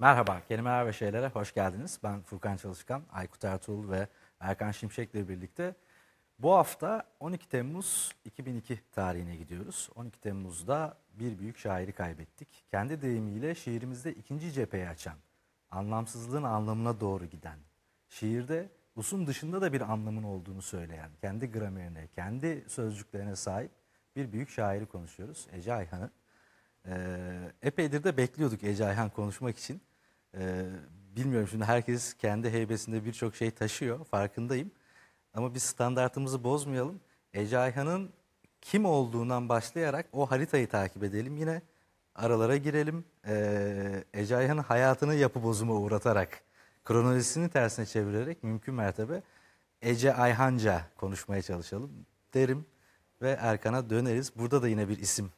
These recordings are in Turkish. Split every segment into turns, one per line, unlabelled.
Merhaba, Kelimeler ve Şeylere hoş geldiniz. Ben Furkan Çalışkan, Aykut Ertuğrul ve Erkan Şimşek ile birlikte bu hafta 12 Temmuz 2002 tarihine gidiyoruz. 12 Temmuz'da bir büyük şairi kaybettik. Kendi deyimiyle şiirimizde ikinci cepheyi açan, anlamsızlığın anlamına doğru giden, şiirde usun dışında da bir anlamın olduğunu söyleyen, kendi gramerine, kendi sözcüklerine sahip bir büyük şairi konuşuyoruz. Ece Ayhan'ı. Ee, epeydir de bekliyorduk Ece Ayhan konuşmak için. Ee, bilmiyorum şimdi herkes kendi heybesinde birçok şey taşıyor farkındayım. Ama biz standartımızı bozmayalım. Ece Ayhan'ın kim olduğundan başlayarak o haritayı takip edelim. Yine aralara girelim. Ee, Ece Ayhan'ın hayatını yapı bozuma uğratarak, kronolojisini tersine çevirerek mümkün mertebe Ece Ayhanca konuşmaya çalışalım derim. Ve Erkan'a döneriz. Burada da yine bir isim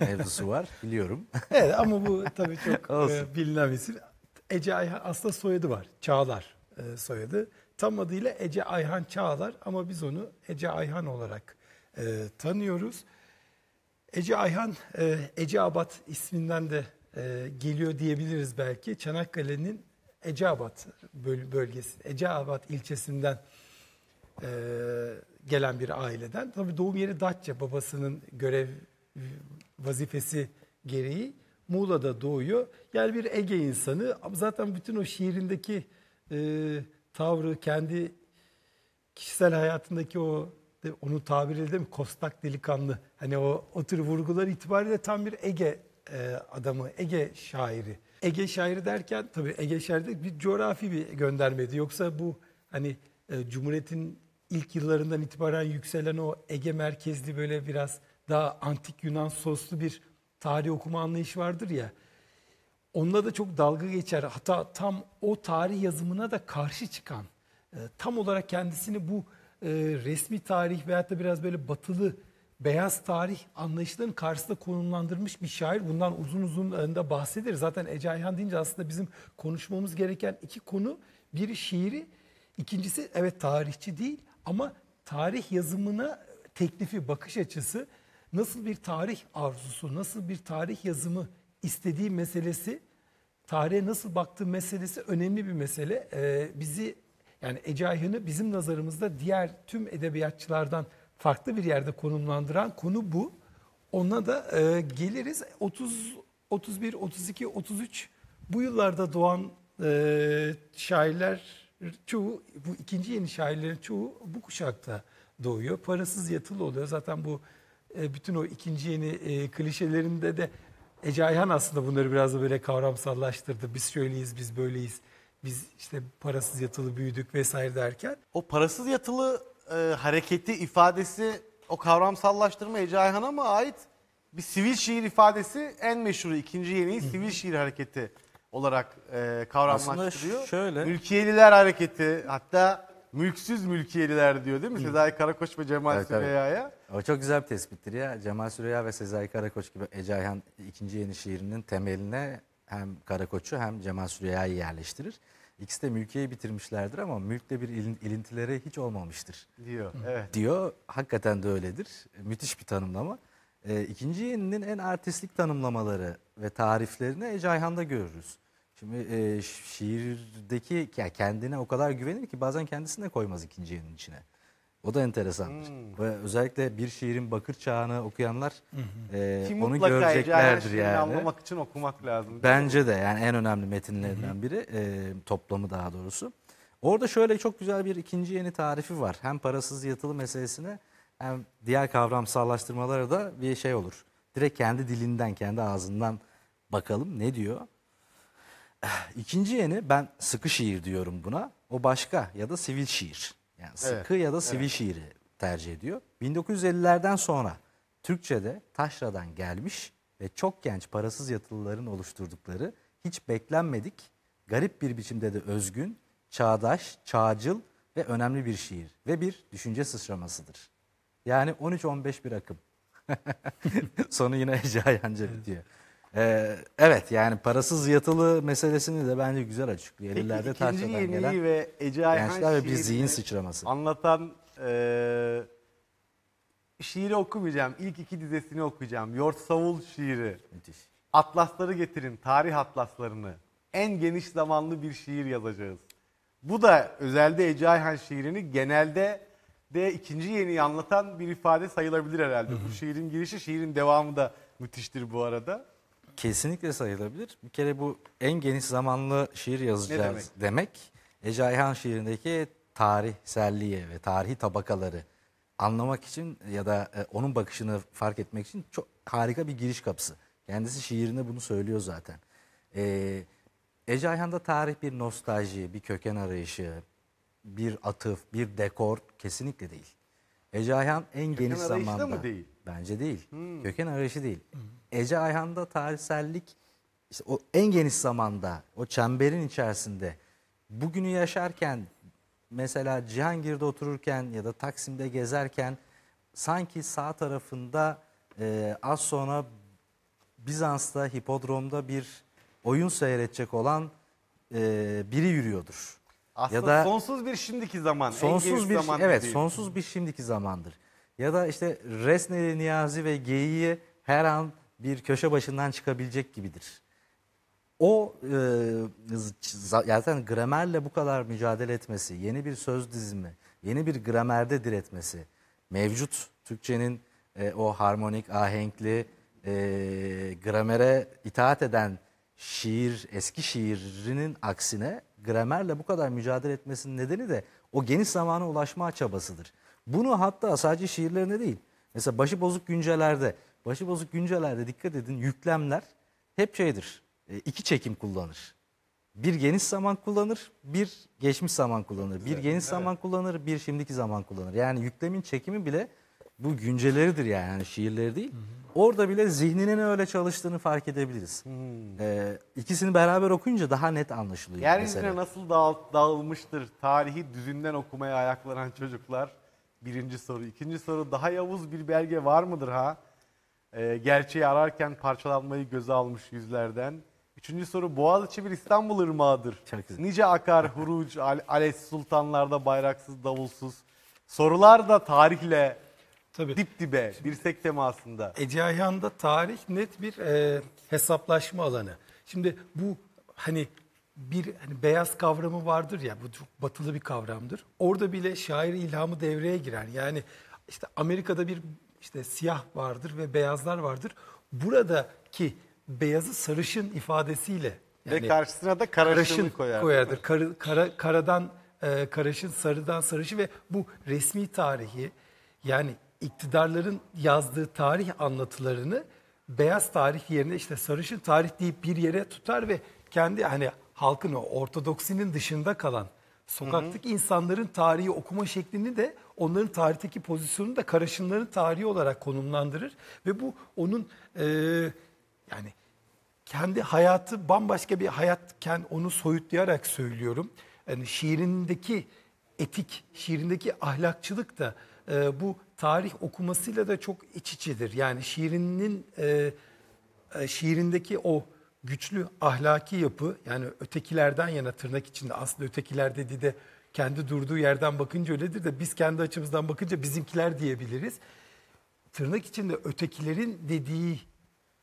mevzusu var biliyorum.
evet ama bu tabii çok e, bilinen bir isim. Ece Ayhan aslında soyadı var. Çağlar e, soyadı. Tam adıyla Ece Ayhan Çağlar ama biz onu Ece Ayhan olarak e, tanıyoruz. Ece Ayhan, e, Ece Abat isminden de e, geliyor diyebiliriz belki. Çanakkale'nin Ece Abat böl bölgesi, Ece Abat ilçesinden e, gelen bir aileden. Tabii doğum yeri Datça, babasının görev vazifesi gereği. Muğla'da doğuyor. Yani bir Ege insanı. Zaten bütün o şiirindeki e, tavrı, kendi kişisel hayatındaki o onu tabir edelim kostak delikanlı. Hani o, otur vurgular itibariyle tam bir Ege e, adamı, Ege şairi. Ege şairi derken tabii Ege şairi bir coğrafi bir göndermedi. Yoksa bu hani e, Cumhuriyet'in ilk yıllarından itibaren yükselen o Ege merkezli böyle biraz daha antik Yunan soslu bir tarih okuma anlayışı vardır ya. Onunla da çok dalga geçer. Hatta tam o tarih yazımına da karşı çıkan, e, tam olarak kendisini bu e, resmi tarih veyahut da biraz böyle batılı beyaz tarih anlayışlarının karşısında konumlandırmış bir şair. Bundan uzun uzun e, da bahseder. Zaten Ece Ayhan deyince aslında bizim konuşmamız gereken iki konu. Biri şiiri, ikincisi evet tarihçi değil ama tarih yazımına teklifi, bakış açısı nasıl bir tarih arzusu, nasıl bir tarih yazımı istediği meselesi, tarihe nasıl baktığı meselesi önemli bir mesele. Ee, bizi yani Ece bizim nazarımızda diğer tüm edebiyatçılardan farklı bir yerde konumlandıran konu bu. Ona da e, geliriz. 30, 31, 32, 33 bu yıllarda doğan e, şairler çoğu, bu ikinci yeni şairlerin çoğu bu kuşakta doğuyor. Parasız yatılı oluyor. Zaten bu e, bütün o ikinci yeni e, klişelerinde de Ece Ayhan aslında bunları biraz da böyle kavramsallaştırdı. Biz şöyleyiz, biz böyleyiz. Biz işte parasız yatılı büyüdük vesaire derken. O
parasız yatılı e, hareketi ifadesi o kavramsallaştırma Ece Ayhan'a mı ait? Bir sivil şiir ifadesi en meşhuru ikinci yeni sivil şiir hareketi olarak e, kavramlaştırıyor. Aslında şöyle. Mülkiyeliler hareketi hatta mülksüz mülkiyeliler diyor değil mi? Sezai Karakoç ve Cemal evet, Süreyya'ya.
O çok güzel bir tespittir ya. Cemal Süreyya ve Sezai Karakoç gibi Ece Ayhan ikinci yeni şiirinin temeline hem Karakoç'u hem Cemal Süreyya'yı yerleştirir. İkisi de mülkiyeyi bitirmişlerdir ama mülkte bir ilintilere hiç olmamıştır.
Diyor. Evet.
Diyor. Hakikaten de öyledir. Müthiş bir tanımlama. E, ikinci yeninin en artistlik tanımlamaları ve tariflerini Ece Ayhan'da görürüz. Şimdi e, şiirdeki ya kendine o kadar güvenir ki bazen kendisini de koymaz ikinci yılın içine. O da enteresandır. Hmm. Ve özellikle bir şiirin bakır çağını okuyanlar hmm. e, Ki onu göreceklerdir yani. anlamak için okumak lazım. Bence de yani en önemli metinlerinden biri e, toplamı daha doğrusu. Orada şöyle çok güzel bir ikinci yeni tarifi var. Hem parasız yatılı meselesine hem diğer kavramsallaştırmalara da bir şey olur. Direkt kendi dilinden, kendi ağzından bakalım ne diyor. İkinci yeni ben sıkı şiir diyorum buna. O başka ya da sivil şiir. Yani sıkı evet, ya da sivil evet. şiiri tercih ediyor. 1950'lerden sonra Türkçe'de taşradan gelmiş ve çok genç parasız yatılıların oluşturdukları hiç beklenmedik, garip bir biçimde de özgün, çağdaş, çağcıl ve önemli bir şiir ve bir düşünce sıçramasıdır. Yani 13-15 bir akım. Sonu yine Ece Ayancı bitiyor. Ee, evet yani parasız yatılı meselesini de bence güzel açıklıyor. Peki Elillerde ikinci yeniyi gelen ve Ece Ayhan gençler bir zihin sıçraması.
anlatan e, şiiri okumayacağım. İlk iki dizesini okuyacağım. Yort Savul şiiri. Müthiş. Atlasları getirin, tarih atlaslarını. En geniş zamanlı bir şiir yazacağız. Bu da özelde Ece Ayhan şiirini genelde de ikinci yeniyi anlatan bir ifade sayılabilir herhalde. Bu şiirin girişi, şiirin devamı da müthiştir bu arada.
Kesinlikle sayılabilir. Bir
kere bu en geniş
zamanlı şiir yazacağız demek? demek. Ece Ayhan şiirindeki tarihselliği ve tarihi tabakaları anlamak için ya da e, onun bakışını fark etmek için çok harika bir giriş kapısı. Kendisi şiirinde bunu söylüyor zaten. E, Ece Ayhan'da tarih bir nostalji, bir köken arayışı, bir atıf, bir dekor kesinlikle değil. Ece Ayhan en köken geniş zamanda. Köken arayışı da mı değil? Bence değil. Hmm. Köken arayışı değil. Hmm. Ece Ayhan'da tarihsellik işte o en geniş zamanda o çemberin içerisinde bugünü yaşarken mesela Cihangir'de otururken ya da Taksim'de gezerken sanki sağ tarafında e, az sonra Bizans'ta hipodromda bir oyun seyredecek olan e, biri yürüyordur. Aslında ya da
sonsuz bir şimdiki zaman. Sonsuz bir zaman şey, evet değil.
sonsuz bir şimdiki zamandır. Ya da işte Resneli Niyazi ve Geyi'yi her an bir köşe başından çıkabilecek gibidir. O e, zaten gramerle bu kadar mücadele etmesi, yeni bir söz dizimi, yeni bir gramerde diretmesi, mevcut Türkçenin e, o harmonik, ahenkli, e, gramere itaat eden şiir, eski şiirinin aksine gramerle bu kadar mücadele etmesinin nedeni de o geniş zamana ulaşma çabasıdır. Bunu hatta sadece şiirlerine değil, mesela başı bozuk güncelerde Başıbozuk güncelerde dikkat edin yüklemler hep şeydir. E, iki çekim kullanır. Bir geniş zaman kullanır, bir geçmiş zaman kullanır. Bir geniş evet. zaman kullanır, bir şimdiki zaman kullanır. Yani yüklemin çekimi bile bu günceleridir yani, yani şiirleri değil. Hı hı. Orada bile zihninin öyle çalıştığını fark edebiliriz. Hı. Ee, ikisini beraber okuyunca daha net anlaşılıyor. Yeryüzüne
nasıl dağıl, dağılmıştır tarihi düzünden okumaya ayaklanan çocuklar? Birinci soru. ikinci soru daha Yavuz bir belge var mıdır ha? E, gerçeği ararken parçalanmayı göze almış yüzlerden. Üçüncü soru Boğaziçi bir İstanbul ırmağıdır. Çok güzel. Nice akar huruç, al, ales sultanlarda bayraksız davulsuz.
Sorular da tarihle Tabii. dip dibe, dirsek temasında. Ece Ayhan'da tarih net bir e, hesaplaşma alanı. Şimdi bu hani bir hani beyaz kavramı vardır ya bu çok batılı bir kavramdır. Orada bile şair ilhamı devreye girer. Yani işte Amerika'da bir işte siyah vardır ve beyazlar vardır. Buradaki beyazı sarışın ifadesiyle yani ve
karşısına da karaşın koyardır. koyardır.
Kar, kara, karadan e, karaşın, sarıdan sarışı ve bu resmi tarihi yani iktidarların yazdığı tarih anlatılarını beyaz tarih yerine işte sarışın tarih deyip bir yere tutar ve kendi hani halkın o ortodoksinin dışında kalan sokaktaki hı hı. insanların tarihi okuma şeklini de onların tarihteki pozisyonunu da Karaşınların tarihi olarak konumlandırır ve bu onun e, yani kendi hayatı bambaşka bir hayatken onu soyutlayarak söylüyorum. Yani şiirindeki etik, şiirindeki ahlakçılık da e, bu tarih okumasıyla da çok iç içedir. Yani şiirinin e, e şiirindeki o güçlü ahlaki yapı yani ötekilerden yana tırnak içinde aslında ötekiler dedi de kendi durduğu yerden bakınca öyledir de biz kendi açımızdan bakınca bizimkiler diyebiliriz. Tırnak içinde ötekilerin dediği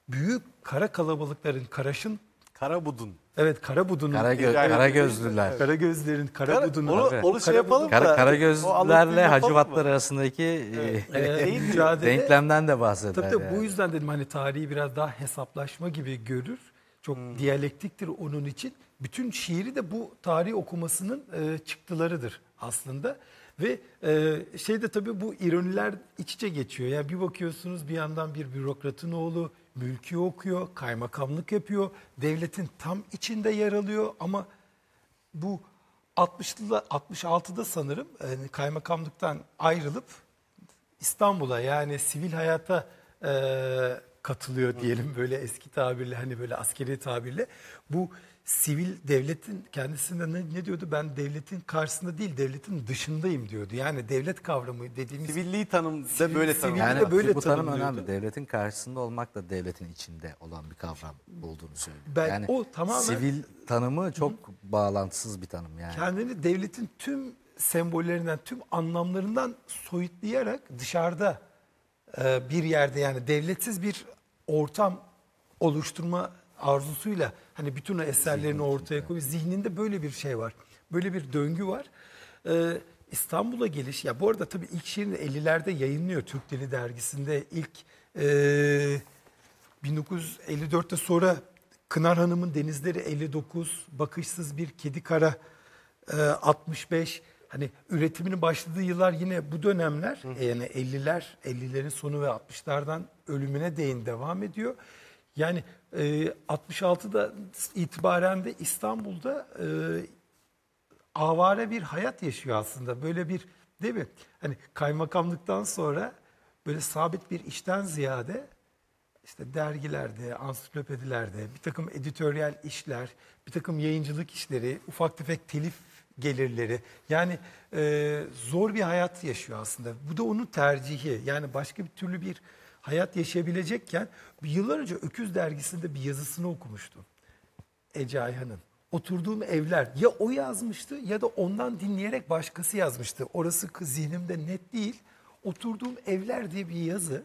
büyük kara kalabalıkların, karaşın kara budun Evet Karabudun'un. Kara, gö kara, kara gözlüler.
Kara gözlerin, Karabudun'un. Kara, onu, onu şey yapalım kara, da. Kara
gözlülerle Hacivatlar
arasındaki e, evet. e, mücadele, denklemden de bahseder. Tabii yani.
bu yüzden dedim hani tarihi biraz daha hesaplaşma gibi görür. Çok hmm. diyalektiktir onun için bütün şiiri de bu tarih okumasının e, çıktılarıdır aslında. Ve e, şey de tabii bu ironiler iç içe geçiyor. Yani bir bakıyorsunuz bir yandan bir bürokratın oğlu mülkü okuyor, kaymakamlık yapıyor, devletin tam içinde yer alıyor ama bu 60'lıda 66'da sanırım yani e, kaymakamlıktan ayrılıp İstanbul'a yani sivil hayata e, katılıyor diyelim böyle eski tabirle hani böyle askeri tabirle. Bu sivil devletin kendisine ne, ne diyordu? Ben devletin karşısında değil devletin dışındayım diyordu. Yani devlet kavramı dediğimiz Sivilliği tanım da böyle tanım. Yani de böyle bu tanım önemli.
Devletin karşısında olmak da devletin içinde olan bir kavram olduğunu söylüyor. Ben, yani o tamamen sivil tanımı çok hı. bağlantısız bir tanım
yani. Kendini devletin tüm sembollerinden, tüm anlamlarından soyutlayarak dışarıda e, bir yerde yani devletsiz bir ortam oluşturma arzusuyla hani bütün eserlerini ortaya koyuyor. Zihninde böyle bir şey var. Böyle bir döngü var. Ee, İstanbul'a geliş, ya bu arada tabii ilk şiirini 50'lerde yayınlıyor Türk Dili Dergisi'nde. ilk e, ee, 1954'te sonra Kınar Hanım'ın Denizleri 59, Bakışsız Bir Kedi Kara e, ee, 65, hani üretiminin başladığı yıllar yine bu dönemler Hı. E, yani 50'ler, 50'lerin sonu ve 60'lardan ölümüne değin devam ediyor. Yani e, 66'da itibaren de İstanbul'da e, avare bir hayat yaşıyor aslında. Böyle bir değil mi? Hani kaymakamlıktan sonra böyle sabit bir işten ziyade işte dergilerde, ansiklopedilerde, bir takım editoryal işler, bir takım yayıncılık işleri, ufak tefek telif gelirleri. Yani e, zor bir hayat yaşıyor aslında. Bu da onun tercihi. Yani başka bir türlü bir hayat yaşayabilecekken yıllar önce Öküz dergisinde bir yazısını okumuştum. Ece Ayhan'ın. Oturduğum evler ya o yazmıştı ya da ondan dinleyerek başkası yazmıştı. Orası zihnimde net değil. Oturduğum evler diye bir yazı.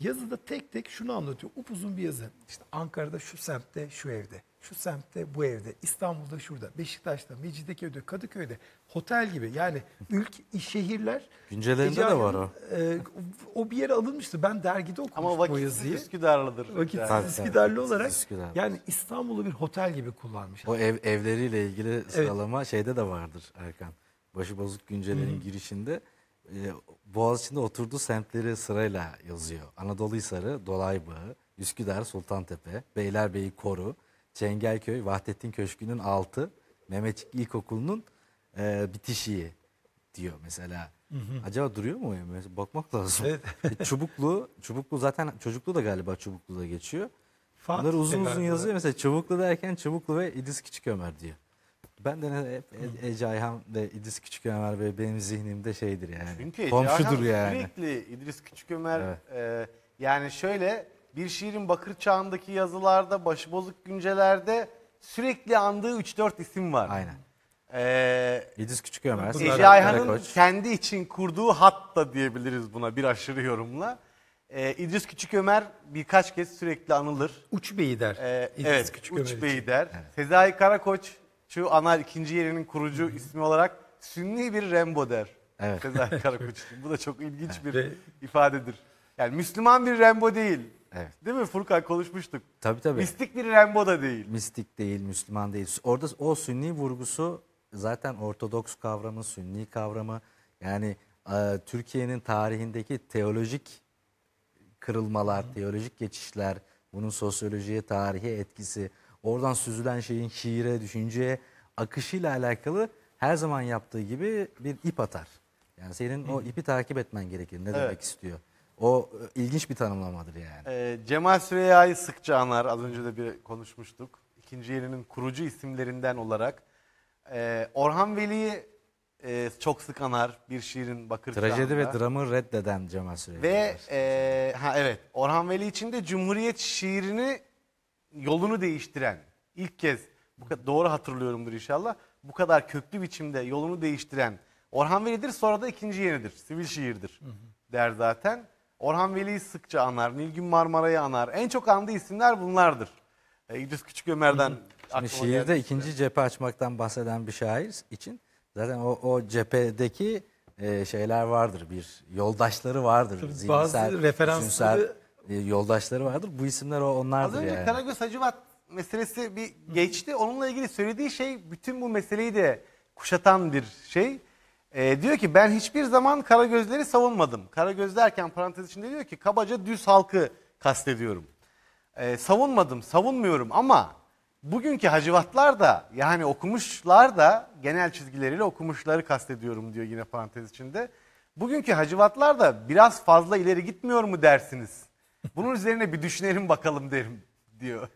Yazıda tek tek şunu anlatıyor. Upuzun bir yazı. İşte Ankara'da şu semtte şu evde şu semtte bu evde, İstanbul'da şurada, Beşiktaş'ta, Mecidiyeköy'de, Kadıköy'de hotel gibi yani ülk şehirler Güncelerinde de var o. E, o bir yere alınmıştı. Ben dergide okumuştum Ama o vakitsiz yazıyı. Üsküdar'lıdır. Vakitsiz Tabii, Üsküdarlı olarak Üsküdar. yani İstanbul'u bir hotel gibi kullanmış. O
ev evleriyle ilgili sıralama şeyde de vardır Erkan. Başıbozuk Güncelerin girişinde e, Boğaziçi'nde oturduğu semtleri sırayla yazıyor. Anadolu Hisarı, Dolaybağı, Üsküdar, Sultantepe, Beylerbeyi Koru, Çengelköy Vahdettin Köşkü'nün altı Mehmetçik İlkokulu'nun e, bitişiği diyor mesela. Hı hı. Acaba duruyor mu? Mesela bakmak lazım. Evet. E, çubuklu, çubuklu zaten çocuklu da galiba çubuklu da geçiyor.
Fatih Bunları uzun uzun yazıyor. Mesela
çubuklu derken çubuklu ve İdris Küçük Ömer diyor. Ben de hep Ece, Ece Ayhan ve İdris Küçükömer ve benim zihnimde şeydir yani. Çünkü Ece Komşudur Ayhan yani.
sürekli İdris Küçükömer evet. e, yani şöyle bir şiirin Bakır Çağı'ndaki yazılarda, başbozuk güncelerde sürekli andığı 3-4 isim var. Aynen. Ee, İdris Ömer. Ece Ayhan'ın kendi için kurduğu hat da diyebiliriz buna bir aşırı yorumla. Ee, İdris Küçük Ömer birkaç kez sürekli anılır. Uç Bey'i der. Ee, İdris evet, Küçük Uç Ömer Bey'i der. Evet. Sezai Karakoç, şu ana ikinci yerinin kurucu Hı-hı. ismi olarak sünni bir Rembo der. Evet. Sezai Karakoç. Bu da çok ilginç bir ifadedir. Yani Müslüman bir Rembo değil. Evet. Değil mi Furkan konuşmuştuk.
Tabii tabii. Mistik bir Rembo da değil. Mistik değil, Müslüman değil. Orada o sünni vurgusu zaten Ortodoks kavramı, sünni kavramı. Yani e, Türkiye'nin tarihindeki teolojik kırılmalar, Hı. teolojik geçişler, bunun sosyolojiye, tarihe etkisi, oradan süzülen şeyin şiire, düşünceye akışıyla alakalı her zaman yaptığı gibi bir ip atar. Yani senin Hı. o ipi takip etmen gerekir. Ne evet. demek istiyor? O e, ilginç bir tanımlamadır
yani. E, Cemal Süreyya'yı sıkça anar. Az önce de bir konuşmuştuk. İkinci yerinin kurucu isimlerinden olarak. E, Orhan Veli'yi e, çok sık anar bir şiirin Bakırçı'nda. Trajedi ve
dramı reddeden Cemal Süreyya.
Ve e, ha evet Orhan Veli için de Cumhuriyet şiirini yolunu değiştiren ilk kez bu kadar, doğru hatırlıyorumdur inşallah. Bu kadar köklü biçimde yolunu değiştiren Orhan Veli'dir sonra da ikinci yenidir. Sivil şiirdir der zaten. Orhan Veli'yi sıkça anar, Nilgün Marmara'yı anar. En çok andığı isimler bunlardır. E, İdris Küçük Ömer'den Şimdi şiirde
ikinci cephe açmaktan bahseden bir şair için zaten o, o cephedeki e, şeyler vardır. Bir yoldaşları vardır. Zihinsel, Bazı referansları zihinsel, yoldaşları
vardır. Bu isimler o onlardır Az önce yani. Karagöz Hacivat meselesi bir geçti. Onunla ilgili söylediği şey bütün bu meseleyi de kuşatan bir şey. E, diyor ki ben hiçbir zaman Kara gözleri savunmadım. Karagöz derken parantez içinde diyor ki kabaca düz halkı kastediyorum. E, savunmadım, savunmuyorum ama bugünkü hacivatlar da yani okumuşlar da genel çizgileriyle okumuşları kastediyorum diyor yine parantez içinde. Bugünkü hacivatlar da biraz fazla ileri gitmiyor mu dersiniz? Bunun üzerine bir düşünelim bakalım derim diyor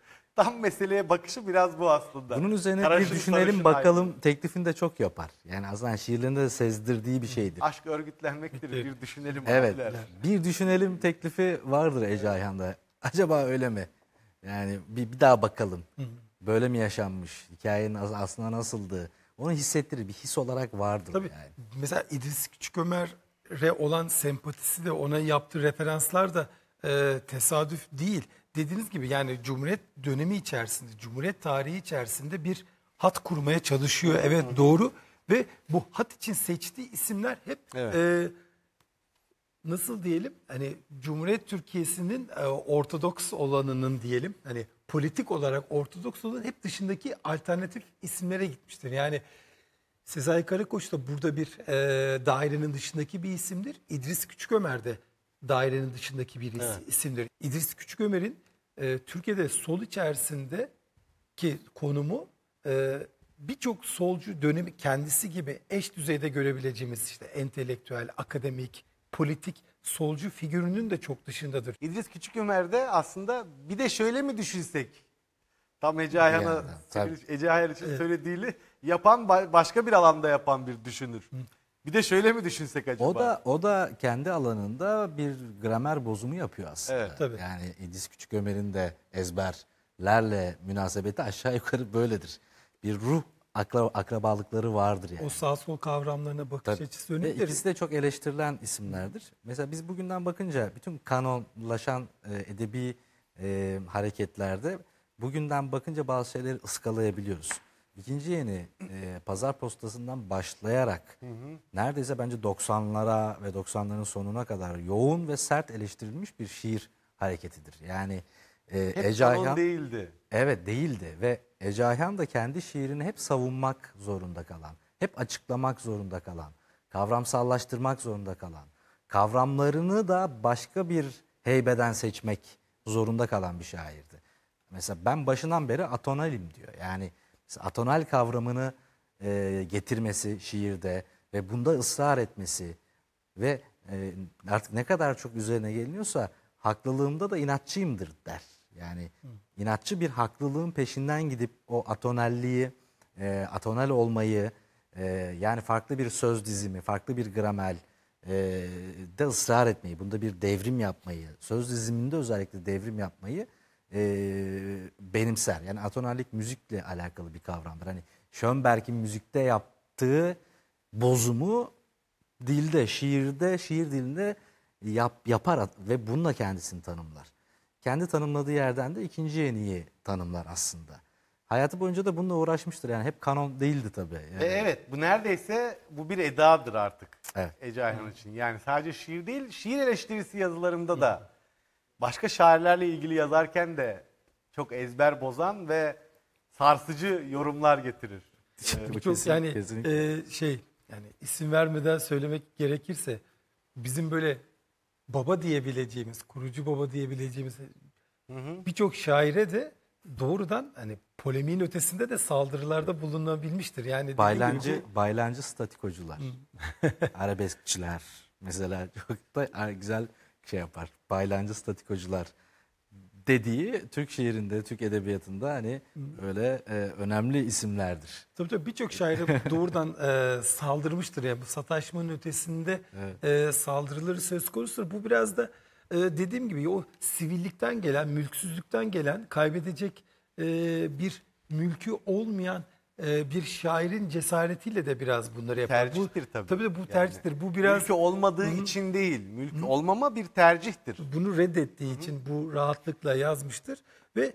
tam meseleye bakışı biraz bu aslında. Bunun üzerine bir düşünelim bakalım
ayrı. teklifini de çok yapar. Yani aslında şiirlerinde de sezdirdiği bir şeydir.
Aşk örgütlenmektir bir düşünelim. evet abiler.
bir düşünelim teklifi vardır Ece Ayhan'da. Acaba öyle mi? Yani bir, bir daha bakalım. Böyle mi yaşanmış? Hikayenin
aslında nasıldı? Onu hissettirir. Bir his olarak vardır Tabii, yani. Mesela İdris Küçük Ömer'e olan sempatisi de ona yaptığı referanslar da e, tesadüf değil dediğiniz gibi yani Cumhuriyet dönemi içerisinde, Cumhuriyet tarihi içerisinde bir hat kurmaya çalışıyor. Evet Hı. doğru ve bu hat için seçtiği isimler hep evet. e, nasıl diyelim hani Cumhuriyet Türkiye'sinin e, ortodoks olanının diyelim hani politik olarak ortodoks olanın hep dışındaki alternatif isimlere gitmiştir. Yani Sezai Karakoç da burada bir e, dairenin dışındaki bir isimdir. İdris Küçükömer de dairenin dışındaki bir is- Evet. isimdir. İdris Küçükömer'in e, Türkiye'de sol içerisinde ki konumu e, birçok solcu dönemi kendisi gibi eş düzeyde görebileceğimiz işte entelektüel, akademik, politik solcu figürünün de çok dışındadır. İdris Küçük Ömer'de aslında bir de şöyle mi düşünsek? Tam Ece Ayhan'a, Yani, Ece Ayhan için
söylediğini yapan başka bir alanda yapan bir düşünür. Bir de şöyle mi düşünsek
acaba? O da o da kendi alanında bir gramer bozumu yapıyor aslında. Evet, tabii. Yani İdris Küçük Ömer'in de ezberlerle münasebeti aşağı yukarı böyledir. Bir ruh akra, akrabalıkları vardır yani.
O sağ sol kavramlarına bakış Tabii. açısı Ve İkisi de çok
eleştirilen isimlerdir. Mesela biz bugünden bakınca bütün kanonlaşan e, edebi e, hareketlerde bugünden bakınca bazı şeyleri ıskalayabiliyoruz. İkinci yeni e, pazar postasından başlayarak hı hı. neredeyse bence 90'lara ve 90'ların sonuna kadar yoğun ve sert eleştirilmiş bir şiir hareketidir. Yani
e, hep Ece değildi.
Evet değildi ve Ece da kendi şiirini hep savunmak zorunda kalan, hep açıklamak zorunda kalan, kavramsallaştırmak zorunda kalan, kavramlarını da başka bir heybeden seçmek zorunda kalan bir şairdi. Mesela ben başından beri atonalim diyor. Yani atonal kavramını e, getirmesi şiirde ve bunda ısrar etmesi ve e, artık ne kadar çok üzerine geliniyorsa haklılığımda da inatçıyımdır der. Yani Hı. inatçı bir haklılığın peşinden gidip o atonalliği, e, atonal olmayı e, yani farklı bir söz dizimi, farklı bir gramel e, de ısrar etmeyi, bunda bir devrim yapmayı, söz diziminde özellikle devrim yapmayı e, benimser. Yani atonallik müzikle alakalı bir kavramdır. Hani Schönberg'in müzikte yaptığı bozumu dilde, şiirde, şiir dilinde yap, yapar ve bununla kendisini tanımlar. Kendi tanımladığı yerden de ikinci yeniyi tanımlar aslında. Hayatı boyunca da bununla uğraşmıştır yani hep kanon değildi tabii. Yani. E,
evet bu neredeyse bu bir edadır artık evet. Ece Ayhan için. Yani sadece şiir değil şiir eleştirisi yazılarında da başka şairlerle ilgili yazarken de çok ezber bozan ve sarsıcı yorumlar getirir. Ee, çok yani
e, şey yani isim vermeden söylemek gerekirse bizim böyle baba diyebileceğimiz, kurucu baba diyebileceğimiz birçok şaire de doğrudan hani polemiğin ötesinde de saldırılarda bulunabilmiştir. Yani baylancı gibi...
baylancı statikocular. Arabeskçiler mesela çok da güzel şey yapar. Baylancı statikocular dediği Türk şiirinde, Türk edebiyatında hani öyle e, önemli isimlerdir.
Tabii tabii birçok şairi doğrudan e, saldırmıştır ya bu sataşmanın ötesinde evet. e, saldırıları söz konusudur. Bu biraz da e, dediğim gibi o sivillikten gelen, mülksüzlükten gelen, kaybedecek e, bir mülkü olmayan e, bir şairin cesaretiyle de biraz bunları yapar. Tercihtir tabii. Tabii de bu yani, tercihtir. Bu biraz mülkü olmadığı Hı. için değil. Mülk Hı. olmama bir tercihtir. Bunu reddettiği Hı. için bu rahatlıkla yazmıştır ve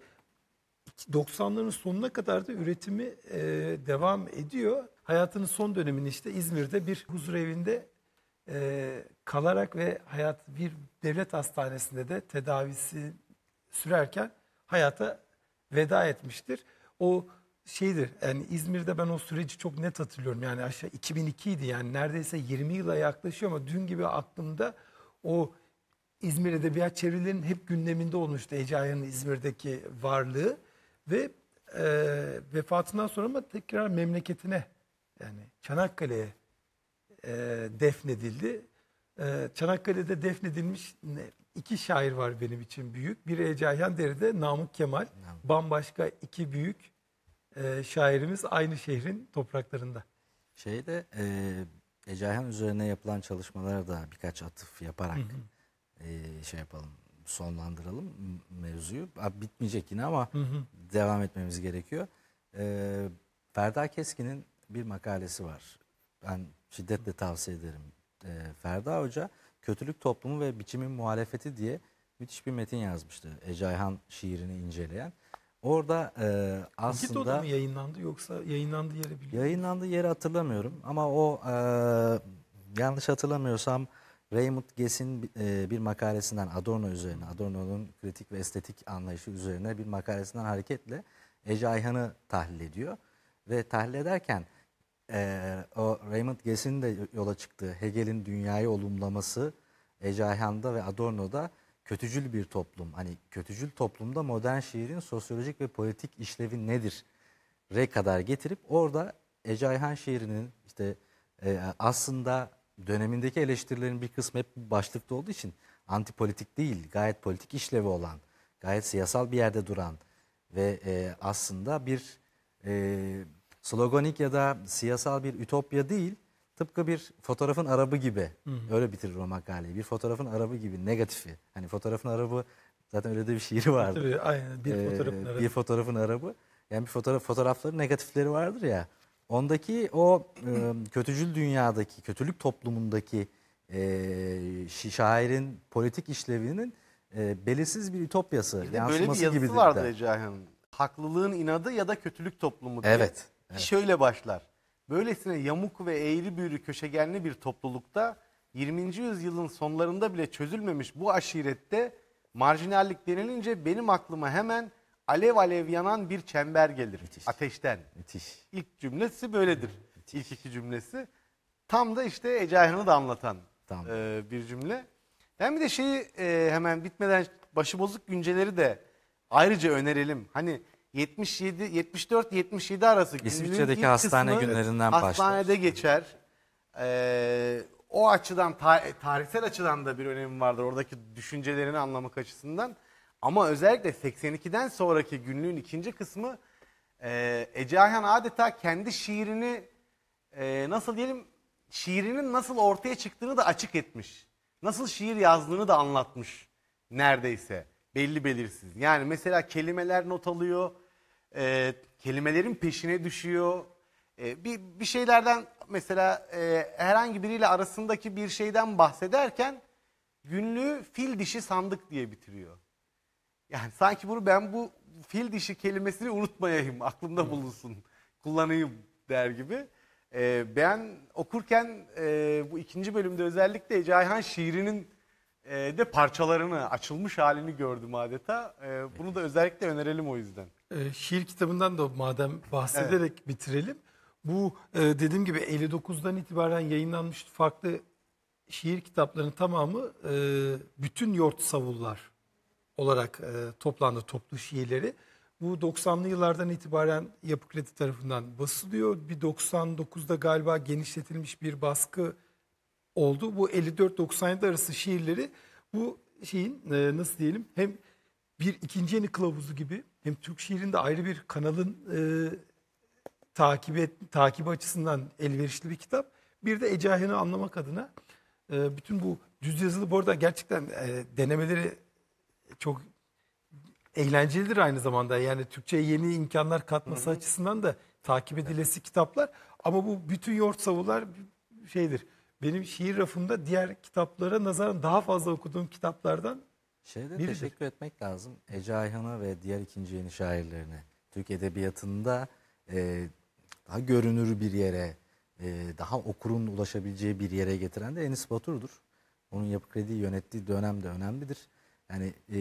90'ların sonuna kadar da üretimi e, devam ediyor. Hayatının son dönemini işte İzmir'de bir huzur evinde e, kalarak ve hayat bir devlet hastanesinde de tedavisi sürerken hayata veda etmiştir. O şeydir yani İzmir'de ben o süreci çok net hatırlıyorum. Yani aşağı 2002 idi yani neredeyse 20 yıla yaklaşıyor ama dün gibi aklımda o İzmir Edebiyat Çevrelerinin hep gündeminde olmuştu Ece Ayhan'ın İzmir'deki varlığı ve e, vefatından sonra ama tekrar memleketine yani Çanakkale'ye e, defnedildi. E, Çanakkale'de defnedilmiş iki şair var benim için büyük. Biri Ece Ayhan Deri'de Namık Kemal. Bambaşka iki büyük ee, şairimiz aynı şehrin topraklarında.
Şeyde e, Ecaihan üzerine yapılan çalışmalara da birkaç atıf yaparak hı hı. E, şey yapalım sonlandıralım mevzuyu. Bitmeyecek yine ama hı hı. devam etmemiz gerekiyor. E, Ferda Keskin'in bir makalesi var. Ben şiddetle tavsiye ederim. E, Ferda Hoca Kötülük Toplumu ve Biçimin Muhalefeti diye müthiş bir metin yazmıştı. Ecaihan şiirini inceleyen. Orada e, aslında... mı
yayınlandı yoksa yayınlandığı yeri
biliyor Yayınlandığı yeri hatırlamıyorum ama o e, yanlış hatırlamıyorsam Raymond Gess'in e, bir makalesinden Adorno üzerine, Adorno'nun kritik ve estetik anlayışı üzerine bir makalesinden hareketle Ece Ayhan'ı tahlil ediyor. Ve tahlil ederken e, o Raymond Gess'in de yola çıktığı Hegel'in dünyayı olumlaması Ece Ayhan'da ve Adorno'da kötücül bir toplum. Hani kötücül toplumda modern şiirin sosyolojik ve politik işlevi nedir? Re kadar getirip orada Ece Ayhan şiirinin işte e, aslında dönemindeki eleştirilerin bir kısmı hep başlıkta olduğu için antipolitik değil, gayet politik işlevi olan, gayet siyasal bir yerde duran ve e, aslında bir e, sloganik ya da siyasal bir ütopya değil, Tıpkı bir fotoğrafın arabı gibi. Hı hı. Öyle bitirir o makaleyi. Bir fotoğrafın arabı gibi negatifi. Hani fotoğrafın arabı zaten öyle de bir şiiri e, vardı. Tabii aynen bir ee, fotoğrafın arabı. Bir fotoğrafın arabı. Yani bir fotoğraf fotoğrafların negatifleri vardır ya. Ondaki o e, kötücül dünyadaki, kötülük toplumundaki e, şairin politik işlevinin e, belirsiz bir ütopyası, bir yansıması gibidir. Böyle bir yazısı gibidir vardı
Ece Haklılığın inadı ya da kötülük toplumu diye. Evet. evet. Şöyle başlar. Böylesine yamuk ve eğri büğrü köşegenli bir toplulukta 20. yüzyılın sonlarında bile çözülmemiş bu aşirette marjinallik denilince benim aklıma hemen alev alev yanan bir çember gelir Müthiş. ateşten. Müthiş. İlk cümlesi böyledir. Müthiş. İlk iki cümlesi. Tam da işte Ece Ayhan'ı da anlatan tamam. e, bir cümle. Ben bir de şeyi e, hemen bitmeden başı bozuk günceleri de ayrıca önerelim. Hani 77 74 77 arası İsviçre'deki hastane günlerinden başlar. Hastanede geçer. Ee, o açıdan tarihsel açıdan da bir önemi vardır oradaki düşüncelerini anlamak açısından. Ama özellikle 82'den sonraki günlüğün ikinci kısmı e, Ece Ayhan adeta kendi şiirini e, nasıl diyelim şiirinin nasıl ortaya çıktığını da açık etmiş. Nasıl şiir yazdığını da anlatmış neredeyse belli belirsiz. Yani mesela kelimeler not alıyor, e, kelimelerin peşine düşüyor. E, bir, bir şeylerden mesela e, herhangi biriyle arasındaki bir şeyden bahsederken günlüğü fil dişi sandık diye bitiriyor. Yani sanki bunu ben bu fil dişi kelimesini unutmayayım, aklımda bulunsun, kullanayım der gibi. E, ben okurken e, bu ikinci bölümde özellikle Ceyhan şiirinin e, de parçalarını, açılmış halini gördüm adeta. E, bunu da özellikle önerelim o yüzden
e, şiir kitabından da madem bahsederek evet. bitirelim. Bu e, dediğim gibi 59'dan itibaren yayınlanmış farklı şiir kitaplarının tamamı e, bütün yort savullar olarak e, toplandı toplu şiirleri. Bu 90'lı yıllardan itibaren Yapı Kredi tarafından basılıyor. Bir 99'da galiba genişletilmiş bir baskı oldu. Bu 54-97 arası şiirleri bu şeyin e, nasıl diyelim hem bir ikinci yeni kılavuzu gibi hem Türk şiirinde ayrı bir kanalın e, takibi, takibi açısından elverişli bir kitap. Bir de Ecahen'i anlamak adına e, bütün bu düz yazılı bu arada gerçekten e, denemeleri çok eğlencelidir aynı zamanda. Yani Türkçe'ye yeni imkanlar katması Hı-hı. açısından da takip edilesi kitaplar. Ama bu bütün yoğurt savular şeydir. Benim şiir rafımda diğer kitaplara nazaran daha fazla okuduğum kitaplardan Şeyde Biridir. teşekkür etmek lazım.
Ece Ayhan'a ve diğer ikinci yeni şairlerine. Türk Edebiyatı'nda e, daha görünür bir yere, e, daha okurun ulaşabileceği bir yere getiren de Enis Batur'dur. Onun yapı kredi yönettiği dönem de önemlidir. Yani e,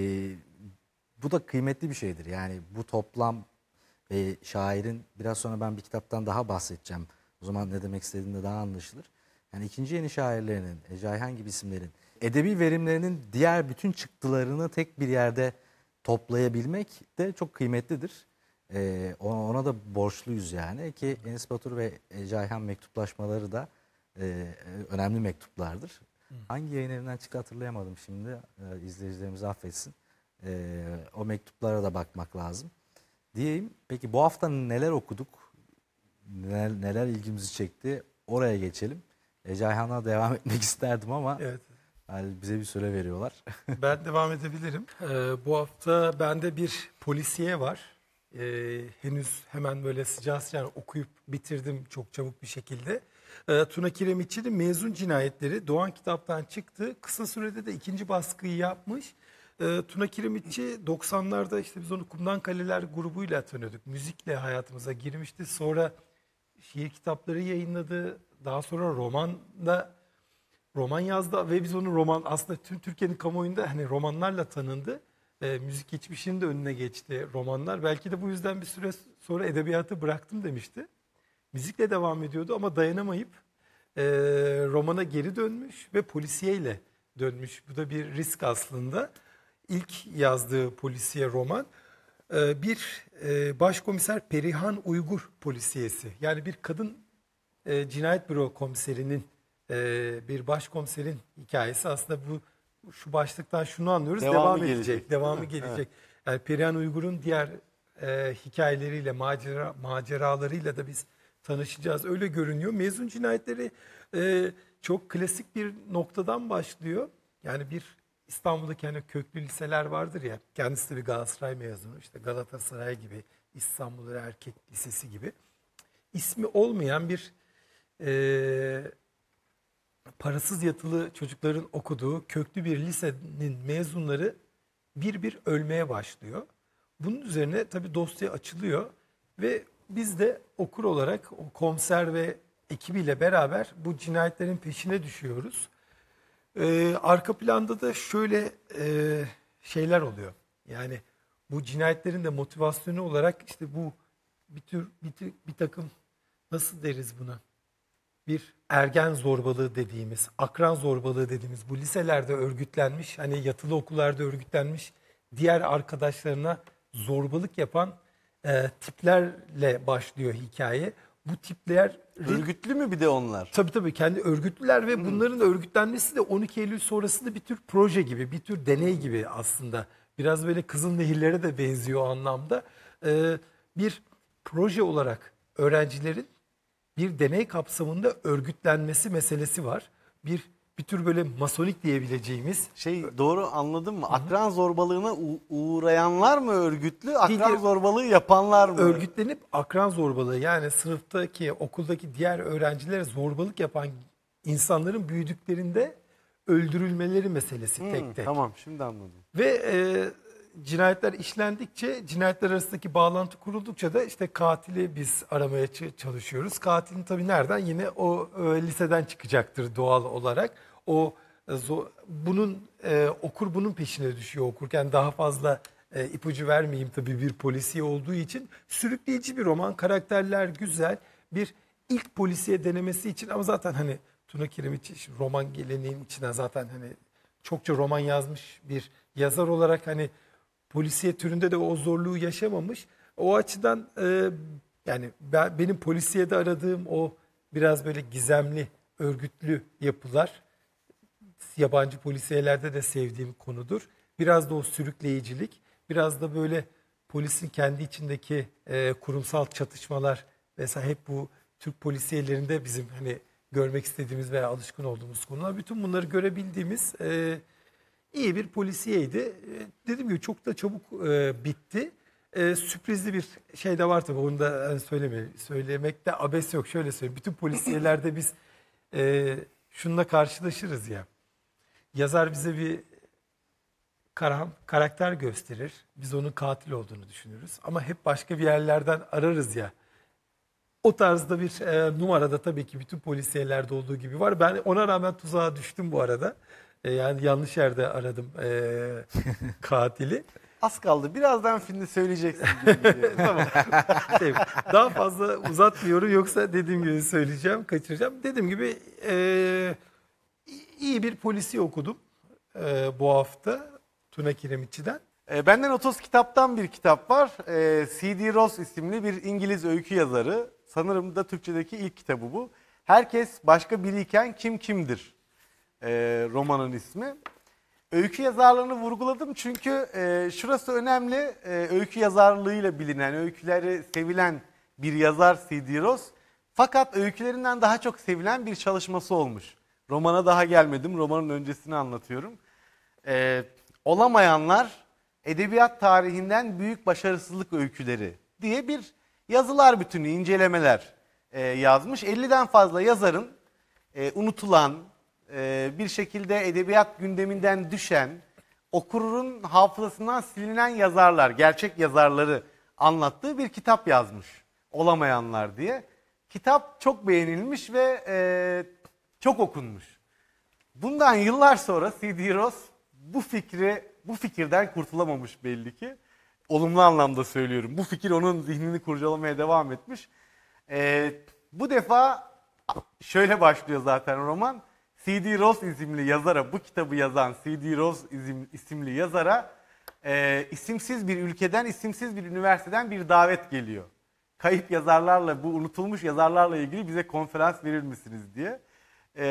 bu da kıymetli bir şeydir. Yani bu toplam e, şairin biraz sonra ben bir kitaptan daha bahsedeceğim. O zaman ne demek istediğinde daha anlaşılır. Yani ikinci yeni şairlerinin, Ece Ayhan gibi isimlerin edebi verimlerinin diğer bütün çıktılarını tek bir yerde toplayabilmek de çok kıymetlidir. Ee, ona da borçluyuz yani ki Enis Batur ve Ceyhan mektuplaşmaları da e, önemli mektuplardır. Hangi yayın evinden çıktı hatırlayamadım şimdi ee, izleyicilerimiz affetsin. Ee, o mektuplara da bakmak lazım. Diyeyim peki bu hafta neler okuduk? Neler, neler ilgimizi çekti? Oraya geçelim. E, devam etmek isterdim ama evet. Yani bize bir süre veriyorlar.
ben devam edebilirim. Ee, bu hafta bende bir polisiye var. Ee, henüz hemen böyle sıcağı sıcağı okuyup bitirdim çok çabuk bir şekilde. Ee, Tuna Kiremitçi'nin Mezun Cinayetleri Doğan Kitap'tan çıktı. Kısa sürede de ikinci baskıyı yapmış. Ee, Tuna Kiremitçi 90'larda işte biz onu Kumdan Kaleler grubuyla tanıyorduk. Müzikle hayatımıza girmişti. Sonra şiir kitapları yayınladı. Daha sonra romanda roman yazdı ve biz onu roman aslında tüm Türkiye'nin kamuoyunda hani romanlarla tanındı. E, müzik geçmişinin de önüne geçti romanlar. Belki de bu yüzden bir süre sonra edebiyatı bıraktım demişti. Müzikle devam ediyordu ama dayanamayıp e, romana geri dönmüş ve polisiyeyle dönmüş. Bu da bir risk aslında. İlk yazdığı polisiye roman e, bir e, başkomiser Perihan Uygur polisiyesi. Yani bir kadın e, cinayet büro komiserinin e, bir başkomiserin hikayesi. Aslında bu şu başlıktan şunu anlıyoruz. Devamı, devam edecek. Gelecek. Devamı gelecek. evet. Yani Perihan Uygur'un diğer e, hikayeleriyle, macera, maceralarıyla da biz tanışacağız. Öyle görünüyor. Mezun cinayetleri e, çok klasik bir noktadan başlıyor. Yani bir İstanbul'daki hani köklü liseler vardır ya. Kendisi de bir Galatasaray mezunu. işte Galatasaray gibi, İstanbul Erkek Lisesi gibi. ismi olmayan bir e, parasız yatılı çocukların okuduğu köklü bir lisenin mezunları bir bir ölmeye başlıyor. Bunun üzerine tabi dosya açılıyor ve biz de okur olarak o komiser ve ekibiyle beraber bu cinayetlerin peşine düşüyoruz. Ee, arka planda da şöyle e, şeyler oluyor. Yani bu cinayetlerin de motivasyonu olarak işte bu bir tür bir, tür, bir takım nasıl deriz buna? bir ergen zorbalığı dediğimiz, akran zorbalığı dediğimiz bu liselerde örgütlenmiş, hani yatılı okullarda örgütlenmiş diğer arkadaşlarına zorbalık yapan e, tiplerle başlıyor hikaye. Bu tipler örgütlü mü bir de onlar? Tabii tabii kendi örgütlüler ve hmm. bunların örgütlenmesi de 12 Eylül sonrasında bir tür proje gibi, bir tür deney gibi aslında. Biraz böyle kızıl nehirlere de benziyor o anlamda. Ee, bir proje olarak öğrencilerin bir deney kapsamında örgütlenmesi meselesi var. Bir bir tür böyle masonik diyebileceğimiz. Şey doğru anladın mı? Akran zorbalığına uğrayanlar mı örgütlü,
akran Değil, zorbalığı yapanlar mı? Örgütlenip
akran zorbalığı yani sınıftaki, okuldaki diğer öğrencilere zorbalık yapan insanların büyüdüklerinde öldürülmeleri meselesi hmm, tek tek. Tamam şimdi anladım. Ve e, cinayetler işlendikçe, cinayetler arasındaki bağlantı kuruldukça da işte katili biz aramaya çalışıyoruz. Katilin tabii nereden? Yine o e, liseden çıkacaktır doğal olarak. O e, zo, bunun e, okur bunun peşine düşüyor okurken daha fazla e, ipucu vermeyeyim tabii bir polisi olduğu için sürükleyici bir roman. Karakterler güzel. Bir ilk polisiye denemesi için ama zaten hani Tuna Kiremiç roman geleneğinin içine zaten hani çokça roman yazmış bir yazar olarak hani polisiye türünde de o zorluğu yaşamamış. O açıdan e, yani ben, benim polisiyede aradığım o biraz böyle gizemli, örgütlü yapılar yabancı polisiyelerde de sevdiğim konudur. Biraz da o sürükleyicilik, biraz da böyle polisin kendi içindeki e, kurumsal çatışmalar vesaire hep bu Türk polisiyelerinde bizim hani görmek istediğimiz veya alışkın olduğumuz konular. Bütün bunları görebildiğimiz e, iyi bir polisiyeydi. E, dedim ki çok da çabuk e, bitti. E, sürprizli bir şey de var tabii onu da hani söyleme, söylemekte abes yok. Şöyle söyleyeyim. Bütün polisiyelerde biz e, şununla karşılaşırız ya. Yazar bize bir kara, karakter gösterir. Biz onun katil olduğunu düşünürüz. Ama hep başka bir yerlerden ararız ya. O tarzda bir e, numarada tabii ki bütün polisiyelerde olduğu gibi var. Ben ona rağmen tuzağa düştüm bu arada. E, yani yanlış yerde aradım e, katili. Az kaldı. Birazdan filmi söyleyeceksin. Şey. tamam. Şey, daha fazla uzatmıyorum yoksa dediğim gibi söyleyeceğim, kaçıracağım. Dediğim gibi e, iyi bir polisi okudum e, bu hafta Tuna Kiremitçi'den. E, benden 30
kitaptan bir kitap var. E, C.D. Ross isimli bir İngiliz öykü yazarı. Sanırım da Türkçedeki ilk kitabı bu. Herkes başka biriyken kim kimdir e, romanın ismi. Öykü yazarlığını vurguladım çünkü e, şurası önemli. E, öykü yazarlığıyla bilinen, öyküleri sevilen bir yazar C.D. Fakat öykülerinden daha çok sevilen bir çalışması olmuş. Romana daha gelmedim. Romanın öncesini anlatıyorum. E, olamayanlar edebiyat tarihinden büyük başarısızlık öyküleri diye bir yazılar bütünü, incelemeler e, yazmış. 50'den fazla yazarın e, unutulan, e, bir şekilde edebiyat gündeminden düşen, okurun hafızasından silinen yazarlar, gerçek yazarları anlattığı bir kitap yazmış. Olamayanlar diye. Kitap çok beğenilmiş ve e, çok okunmuş. Bundan yıllar sonra C.D. Ross bu fikri bu fikirden kurtulamamış belli ki. Olumlu anlamda söylüyorum. Bu fikir onun zihnini kurcalamaya devam etmiş. Ee, bu defa şöyle başlıyor zaten roman. C.D. Rose isimli yazara, bu kitabı yazan C.D. Rose isimli yazara e, isimsiz bir ülkeden, isimsiz bir üniversiteden bir davet geliyor. Kayıp yazarlarla, bu unutulmuş yazarlarla ilgili bize konferans verir misiniz diye. E,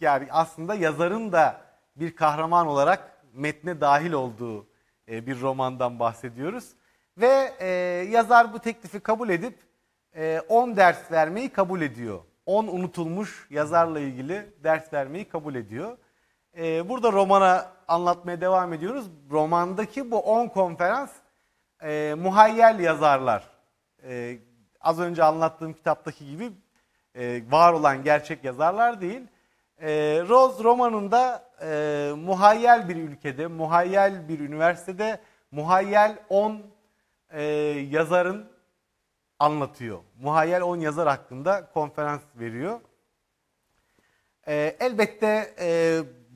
yani aslında yazarın da bir kahraman olarak metne dahil olduğu e, bir romandan bahsediyoruz. Ve e, yazar bu teklifi kabul edip e, 10 ders vermeyi kabul ediyor 10 unutulmuş yazarla ilgili dert vermeyi kabul ediyor. Ee, burada romana anlatmaya devam ediyoruz. Romandaki bu 10 konferans e, muhayyel yazarlar. E, az önce anlattığım kitaptaki gibi e, var olan gerçek yazarlar değil. E, Rose romanında e, muhayyel bir ülkede, muhayyel bir üniversitede muhayyel 10 e, yazarın anlatıyor. Muhayyel 10 yazar hakkında konferans veriyor. E, elbette e,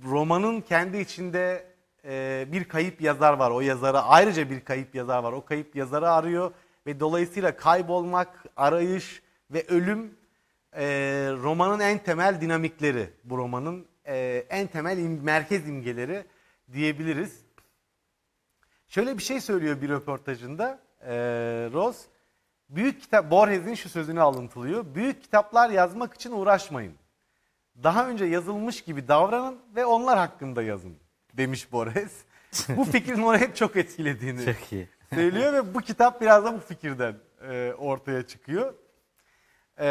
romanın kendi içinde e, bir kayıp yazar var. O yazara ayrıca bir kayıp yazar var. O kayıp yazarı arıyor ve dolayısıyla kaybolmak, arayış ve ölüm e, romanın en temel dinamikleri. Bu romanın e, en temel im, merkez imgeleri diyebiliriz. Şöyle bir şey söylüyor bir röportajında e, Rose. Büyük kitap Borges'in şu sözünü alıntılıyor. Büyük kitaplar yazmak için uğraşmayın. Daha önce yazılmış gibi davranın ve onlar hakkında yazın demiş Borges. bu fikrin onu hep çok etkilediğini çok iyi. söylüyor ve bu kitap biraz da bu fikirden e, ortaya çıkıyor. E,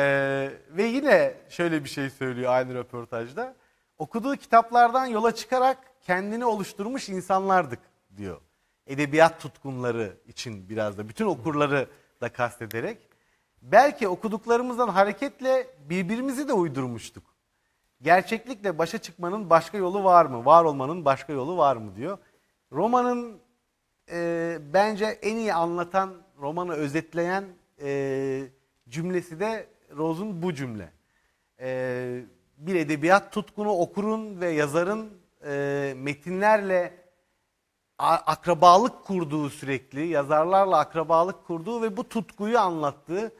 ve yine şöyle bir şey söylüyor aynı röportajda. Okuduğu kitaplardan yola çıkarak kendini oluşturmuş insanlardık diyor. Edebiyat tutkunları için biraz da bütün okurları da kastederek belki okuduklarımızdan hareketle birbirimizi de uydurmuştuk. Gerçeklikle başa çıkmanın başka yolu var mı? Var olmanın başka yolu var mı diyor. Romanın e, bence en iyi anlatan, romanı özetleyen e, cümlesi de Rose'un bu cümle. E, bir edebiyat tutkunu okurun ve yazarın e, metinlerle akrabalık kurduğu sürekli, yazarlarla akrabalık kurduğu ve bu tutkuyu anlattığı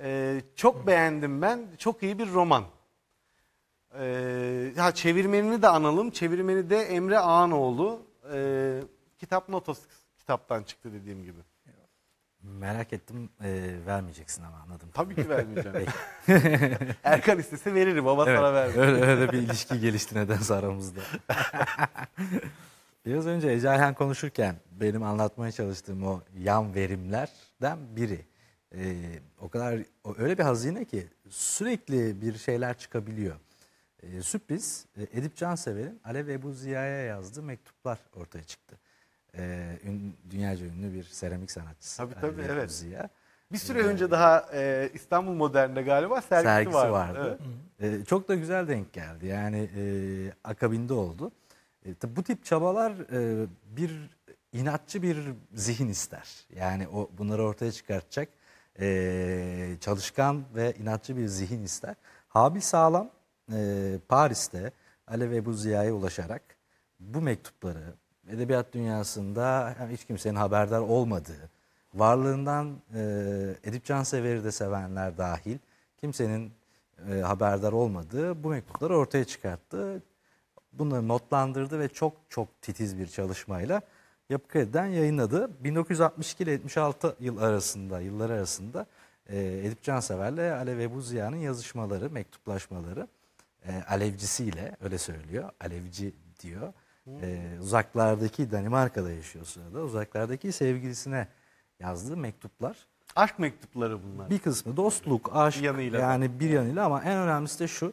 e, çok beğendim ben. Çok iyi bir roman. E, ha çevirmenini de analım. Çevirmeni de Emre Ağanoğlu. E, kitap Notos kitaptan çıktı dediğim gibi.
Merak ettim e, vermeyeceksin ama anladım. Tabii ki vermeyeceğim. Erkan
istese veririm ama evet, sana vermem. Öyle, öyle bir
ilişki gelişti neden aramızda. Biraz önce Ecelhan konuşurken benim anlatmaya çalıştığım o yan verimlerden biri. Ee, o kadar öyle bir hazine ki sürekli bir şeyler çıkabiliyor. Ee, sürpriz e, Edip Cansever'in Alev Ebu Ziya'ya yazdığı mektuplar ortaya çıktı. Ee, ün, dünyaca ünlü bir seramik sanatçısı. Tabii tabii Alev evet. Ebu
Ziya. Bir süre ee, önce daha e, İstanbul Modern'de galiba sergisi, sergisi vardı. vardı.
Evet. Ee, çok da güzel denk geldi. Yani e, akabinde oldu. E, bu tip çabalar e, bir inatçı bir zihin ister. Yani o bunları ortaya çıkartacak e, çalışkan ve inatçı bir zihin ister. Habil Sağlam e, Paris'te Alev Ebu Ziya'ya ulaşarak bu mektupları edebiyat dünyasında yani hiç kimsenin haberdar olmadığı, varlığından e, Edip Cansever'i de sevenler dahil kimsenin e, haberdar olmadığı bu mektupları ortaya çıkarttı bunu notlandırdı ve çok çok titiz bir çalışmayla Yapı Kredi'den yayınladı. 1962 ile 76 yıl arasında, yıllar arasında e, Edip Cansever'le Alev Ebu Ziya'nın yazışmaları, mektuplaşmaları e, Alevcisiyle öyle söylüyor. Alevci diyor. E, uzaklardaki Danimarka'da yaşıyor sırada. Uzaklardaki sevgilisine yazdığı mektuplar.
Aşk mektupları bunlar. Bir
kısmı dostluk, aşk bir yanıyla yani da. bir yanıyla ama en önemlisi de şu.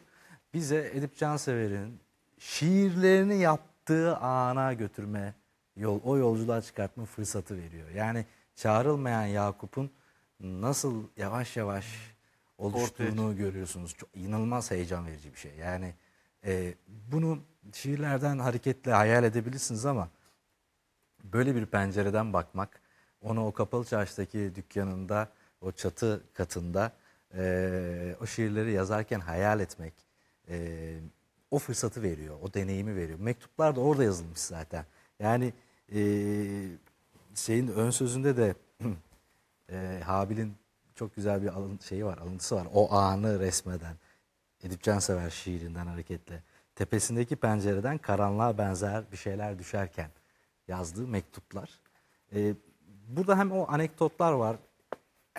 Bize Edip Cansever'in şiirlerini yaptığı ana götürme yol o yolculuğa çıkartma fırsatı veriyor. Yani çağrılmayan Yakup'un nasıl yavaş yavaş oluştuğunu Ortaya. görüyorsunuz. Çok inanılmaz heyecan verici bir şey. Yani e, bunu şiirlerden hareketle hayal edebilirsiniz ama böyle bir pencereden bakmak, onu o kapalı çarşıdaki dükkanında, o çatı katında e, o şiirleri yazarken hayal etmek, e, o fırsatı veriyor, o deneyimi veriyor. Mektuplar da orada yazılmış zaten. Yani e, şeyin ön sözünde de e, Habil'in çok güzel bir alın, şeyi var, alıntısı var. O anı resmeden. Edip Cansever şiirinden hareketle. Tepesindeki pencereden karanlığa benzer bir şeyler düşerken yazdığı mektuplar. E, burada hem o anekdotlar var.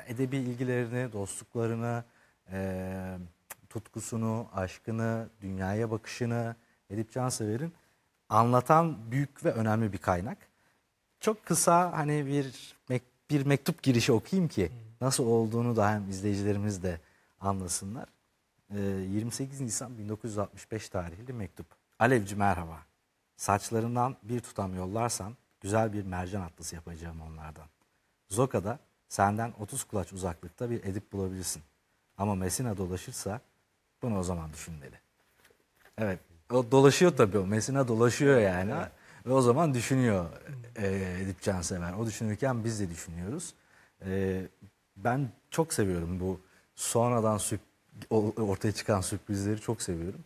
Edebi ilgilerini, dostluklarını, eee tutkusunu, aşkını, dünyaya bakışını Edip Cansever'in anlatan büyük ve önemli bir kaynak. Çok kısa hani bir bir mektup girişi okuyayım ki nasıl olduğunu da hem izleyicilerimiz de anlasınlar. 28 ee, Nisan 1965 tarihli mektup. Alevci merhaba. Saçlarından bir tutam yollarsan güzel bir mercan atlısı yapacağım onlardan. Zoka'da senden 30 kulaç uzaklıkta bir edip bulabilirsin. Ama Mesina dolaşırsa bunu o zaman düşünmeli. Evet. O dolaşıyor tabii o. Mesina dolaşıyor yani. Ve o zaman düşünüyor e, Edip Cansever. O düşünürken biz de düşünüyoruz. E, ben çok seviyorum bu sonradan sürp ortaya çıkan sürprizleri çok seviyorum.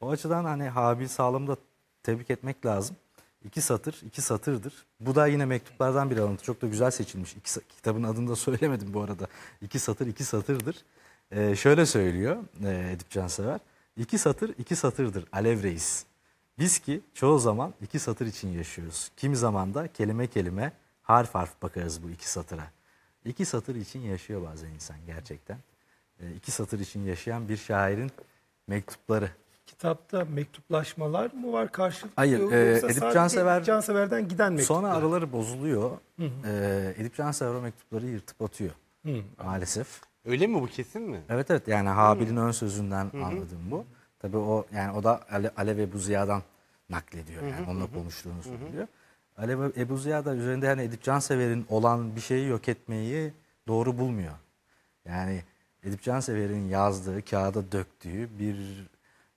O açıdan hani Habil Sağlam'ı da tebrik etmek lazım. İki satır, iki satırdır. Bu da yine mektuplardan bir alıntı. Çok da güzel seçilmiş. İki, kitabın adını da söylemedim bu arada. İki satır, iki satırdır. E, şöyle söylüyor e, Edip Cansever. İki satır iki satırdır Alev Reis. Biz ki çoğu zaman iki satır için yaşıyoruz. Kimi zaman da kelime kelime harf harf bakarız bu iki satıra. İki satır için yaşıyor bazen insan gerçekten. E, iki satır için yaşayan bir şairin mektupları.
Kitapta mektuplaşmalar mı var karşılıklı? Hayır, e, Edip Cansever, Edip
Cansever'den giden mektuplar. Sonra araları bozuluyor. Hı hı. E, Edip Cansever o mektupları yırtıp atıyor hı. maalesef.
Öyle mi bu kesin mi?
Evet evet yani Habil'in ön sözünden anladığım bu. Tabii o yani o da Ale- Alev Ebu Ziya'dan naklediyor yani onunla konuştuğunu söylüyor. Alev Ebu Ziya da üzerinde hani Edip Cansever'in olan bir şeyi yok etmeyi doğru bulmuyor. Yani Edip Cansever'in yazdığı, kağıda döktüğü bir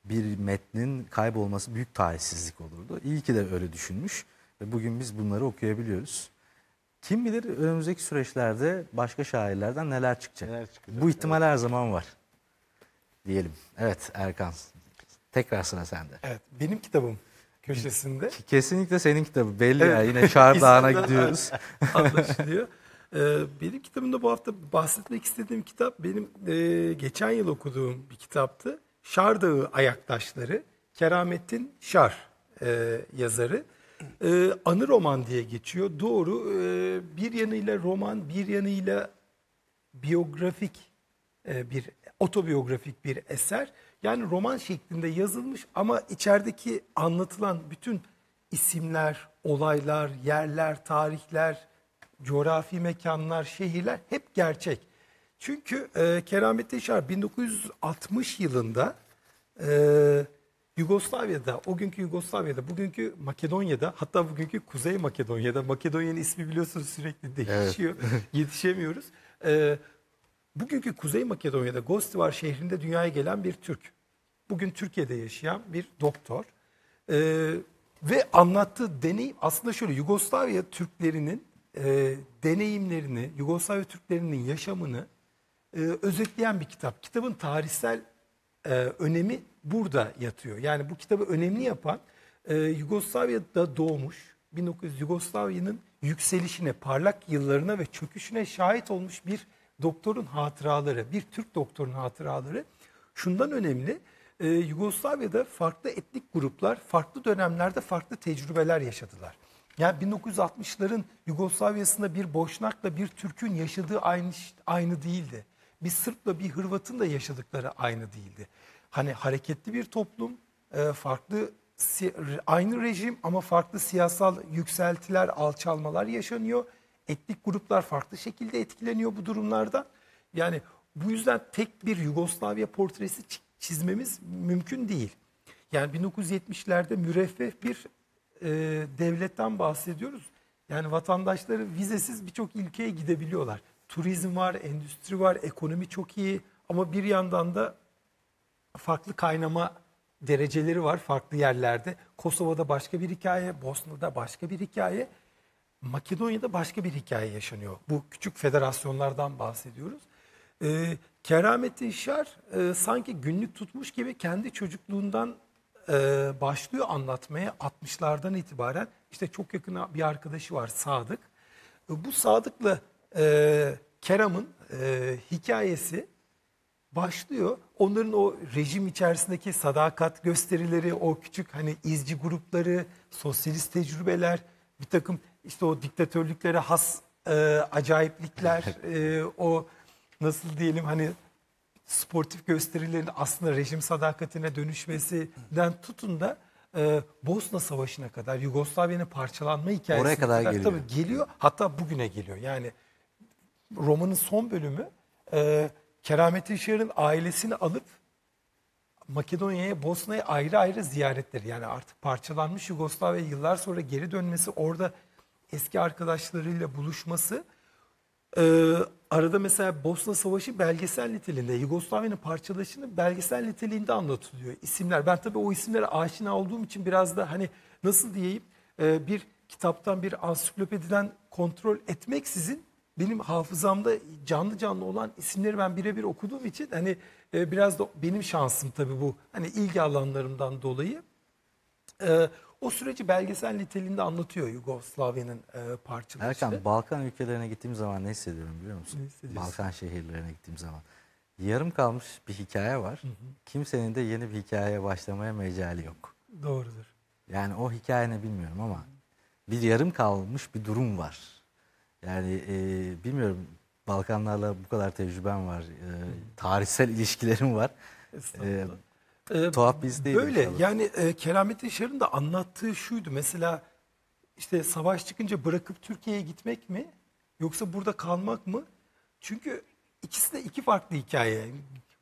bir metnin kaybolması büyük talihsizlik olurdu. İyi ki de öyle düşünmüş ve bugün biz bunları okuyabiliyoruz. Kim bilir önümüzdeki süreçlerde başka şairlerden neler çıkacak. Neler çıkacak. Bu ihtimal evet. her zaman var. Diyelim. Evet Erkan. Tekrar sıra sende.
Evet benim kitabım köşesinde.
Kesinlikle senin kitabı belli evet. ya yine şar Dağı'na gidiyoruz. Anlaşılıyor.
Ee, benim kitabımda bu hafta bahsetmek istediğim kitap benim e, geçen yıl okuduğum bir kitaptı. Şar Dağı Ayaktaşları. Keramettin Şar e, yazarı e, anı roman diye geçiyor. Doğru e, bir yanıyla roman, bir yanıyla biyografik e, bir otobiyografik bir eser. Yani roman şeklinde yazılmış ama içerideki anlatılan bütün isimler, olaylar, yerler, tarihler, coğrafi mekanlar, şehirler hep gerçek. Çünkü e, Keramet Eşar 1960 yılında e, Yugoslavya'da, o günkü Yugoslavya'da, bugünkü Makedonya'da, hatta bugünkü Kuzey Makedonya'da, Makedonya'nın ismi biliyorsunuz sürekli değişiyor, evet. yetişemiyoruz. Ee, bugünkü Kuzey Makedonya'da Gostivar şehrinde dünyaya gelen bir Türk. Bugün Türkiye'de yaşayan bir doktor. Ee, ve anlattığı deneyim aslında şöyle Yugoslavya Türklerinin e, deneyimlerini, Yugoslavya Türklerinin yaşamını e, özetleyen bir kitap. Kitabın tarihsel e, önemi burada yatıyor. Yani bu kitabı önemli yapan e, Yugoslavya'da doğmuş 1900 Yugoslavya'nın yükselişine, parlak yıllarına ve çöküşüne şahit olmuş bir doktorun hatıraları, bir Türk doktorun hatıraları şundan önemli. E, Yugoslavya'da farklı etnik gruplar farklı dönemlerde farklı tecrübeler yaşadılar. Yani 1960'ların Yugoslavya'sında bir Boşnak'la bir Türk'ün yaşadığı aynı aynı değildi. Bir Sırp'la bir Hırvat'ın da yaşadıkları aynı değildi. Hani hareketli bir toplum, e, farklı aynı rejim ama farklı siyasal yükseltiler, alçalmalar yaşanıyor. Etnik gruplar farklı şekilde etkileniyor bu durumlarda. Yani bu yüzden tek bir Yugoslavya portresi çizmemiz mümkün değil. Yani 1970'lerde müreffeh bir e, devletten bahsediyoruz. Yani vatandaşları vizesiz birçok ülkeye gidebiliyorlar. Turizm var, endüstri var, ekonomi çok iyi ama bir yandan da farklı kaynama dereceleri var farklı yerlerde. Kosova'da başka bir hikaye, Bosna'da başka bir hikaye, Makedonya'da başka bir hikaye yaşanıyor. Bu küçük federasyonlardan bahsediyoruz. Ee, Keramet-i e, sanki günlük tutmuş gibi kendi çocukluğundan e, başlıyor anlatmaya 60'lardan itibaren. işte çok yakın bir arkadaşı var Sadık. E, bu Sadık'la e, Keram'ın e, hikayesi başlıyor. Onların o rejim içerisindeki sadakat gösterileri, o küçük hani izci grupları, sosyalist tecrübeler, bir takım işte o diktatörlüklere has e, acayiplikler, e, o nasıl diyelim hani sportif gösterilerin aslında rejim sadakatine dönüşmesinden tutun da e, Bosna Savaşı'na kadar Yugoslavya'nın parçalanma hikayesi Oraya kadar, kadar geliyor. Tabii geliyor. Hatta bugüne geliyor. Yani romanın son bölümü e, Keramettin Şiar'ın ailesini alıp Makedonya'ya, Bosna'ya ayrı ayrı ziyaretleri yani artık parçalanmış Yugoslavya yıllar sonra geri dönmesi, orada eski arkadaşlarıyla buluşması. Ee, arada mesela Bosna Savaşı belgesel niteliğinde, Yugoslavya'nın parçalaşını belgesel niteliğinde anlatılıyor isimler. Ben tabii o isimlere aşina olduğum için biraz da hani nasıl diyeyim e, bir kitaptan bir ansiklopediden kontrol etmeksizin benim hafızamda canlı canlı olan isimleri ben birebir okuduğum için hani e, biraz da benim şansım tabii bu. Hani ilgi alanlarımdan dolayı. E, o süreci belgesel niteliğinde anlatıyor Yugoslavya'nın e, parçaları. Erkan Balkan ülkelerine
gittiğim zaman ne hissediyorum biliyor musun? Ne Balkan şehirlerine gittiğim zaman. Yarım kalmış bir hikaye var. Hı hı. Kimsenin de yeni bir hikayeye başlamaya mecali yok. Doğrudur. Yani o hikaye bilmiyorum ama bir yarım kalmış bir durum var yani e, bilmiyorum Balkanlarla bu kadar tecrübem var. E, tarihsel ilişkilerim
var. E, ee, tuhaf biz değil. Böyle inşallah. yani e, Keramet Yaşar'ın da anlattığı şuydu. Mesela işte savaş çıkınca bırakıp Türkiye'ye gitmek mi? Yoksa burada kalmak mı? Çünkü ikisi de iki farklı hikaye.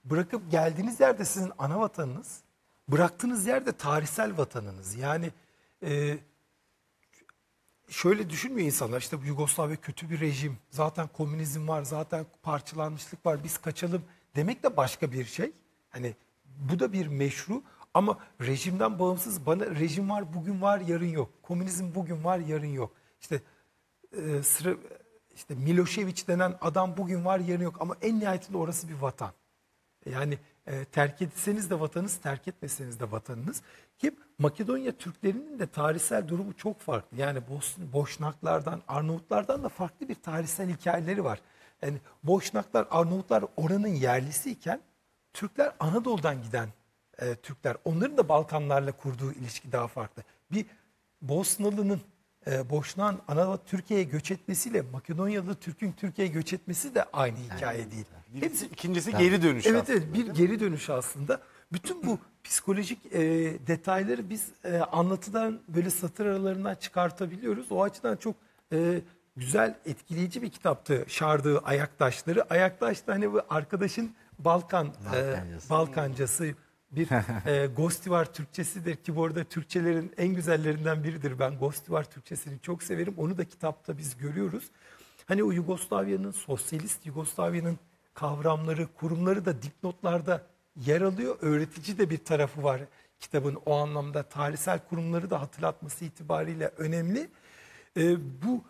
Bırakıp geldiğiniz yerde sizin ana vatanınız. Bıraktığınız yerde tarihsel vatanınız. Yani e, şöyle düşünmüyor insanlar işte Yugoslavya kötü bir rejim. Zaten komünizm var, zaten parçalanmışlık var. Biz kaçalım demek de başka bir şey. Hani bu da bir meşru ama rejimden bağımsız bana rejim var bugün var yarın yok. Komünizm bugün var yarın yok. İşte e, sıra işte Milošević denen adam bugün var yarın yok ama en nihayetinde orası bir vatan. Yani e, terk etseniz de vatanınız, terk etmeseniz de vatanınız. Ki Makedonya Türklerinin de tarihsel durumu çok farklı. Yani Bosna, Boşnaklardan, Arnavutlardan da farklı bir tarihsel hikayeleri var. Yani Boşnaklar, Arnavutlar oranın yerlisiyken Türkler Anadolu'dan giden e, Türkler. Onların da Balkanlarla kurduğu ilişki daha farklı. Bir Bosnalı'nın e, Boşnağın Anadolu Türkiye'ye göç etmesiyle Makedonyalı Türk'ün Türkiye'ye göç etmesi de aynı hikaye değil. Birisi, Hepsi, ikincisi yani, geri dönüş. Evet aslında, evet bir geri dönüş aslında. Bütün bu psikolojik e, detayları biz e, anlatıdan böyle satır aralarından çıkartabiliyoruz. O açıdan çok e, güzel, etkileyici bir kitaptı. Şardığı Ayaktaşları. Ayaktaş da hani bu arkadaşın Balkan e, Balkancası, e, Balkancası bir e, Gostivar Türkçesidir ki bu arada Türkçelerin en güzellerinden biridir. Ben Gostivar Türkçesini çok severim. Onu da kitapta biz görüyoruz. Hani o Yugoslavya'nın, sosyalist Yugoslavya'nın kavramları, kurumları da dipnotlarda yer alıyor. Öğretici de bir tarafı var kitabın o anlamda tarihsel kurumları da hatırlatması itibariyle önemli. E, bu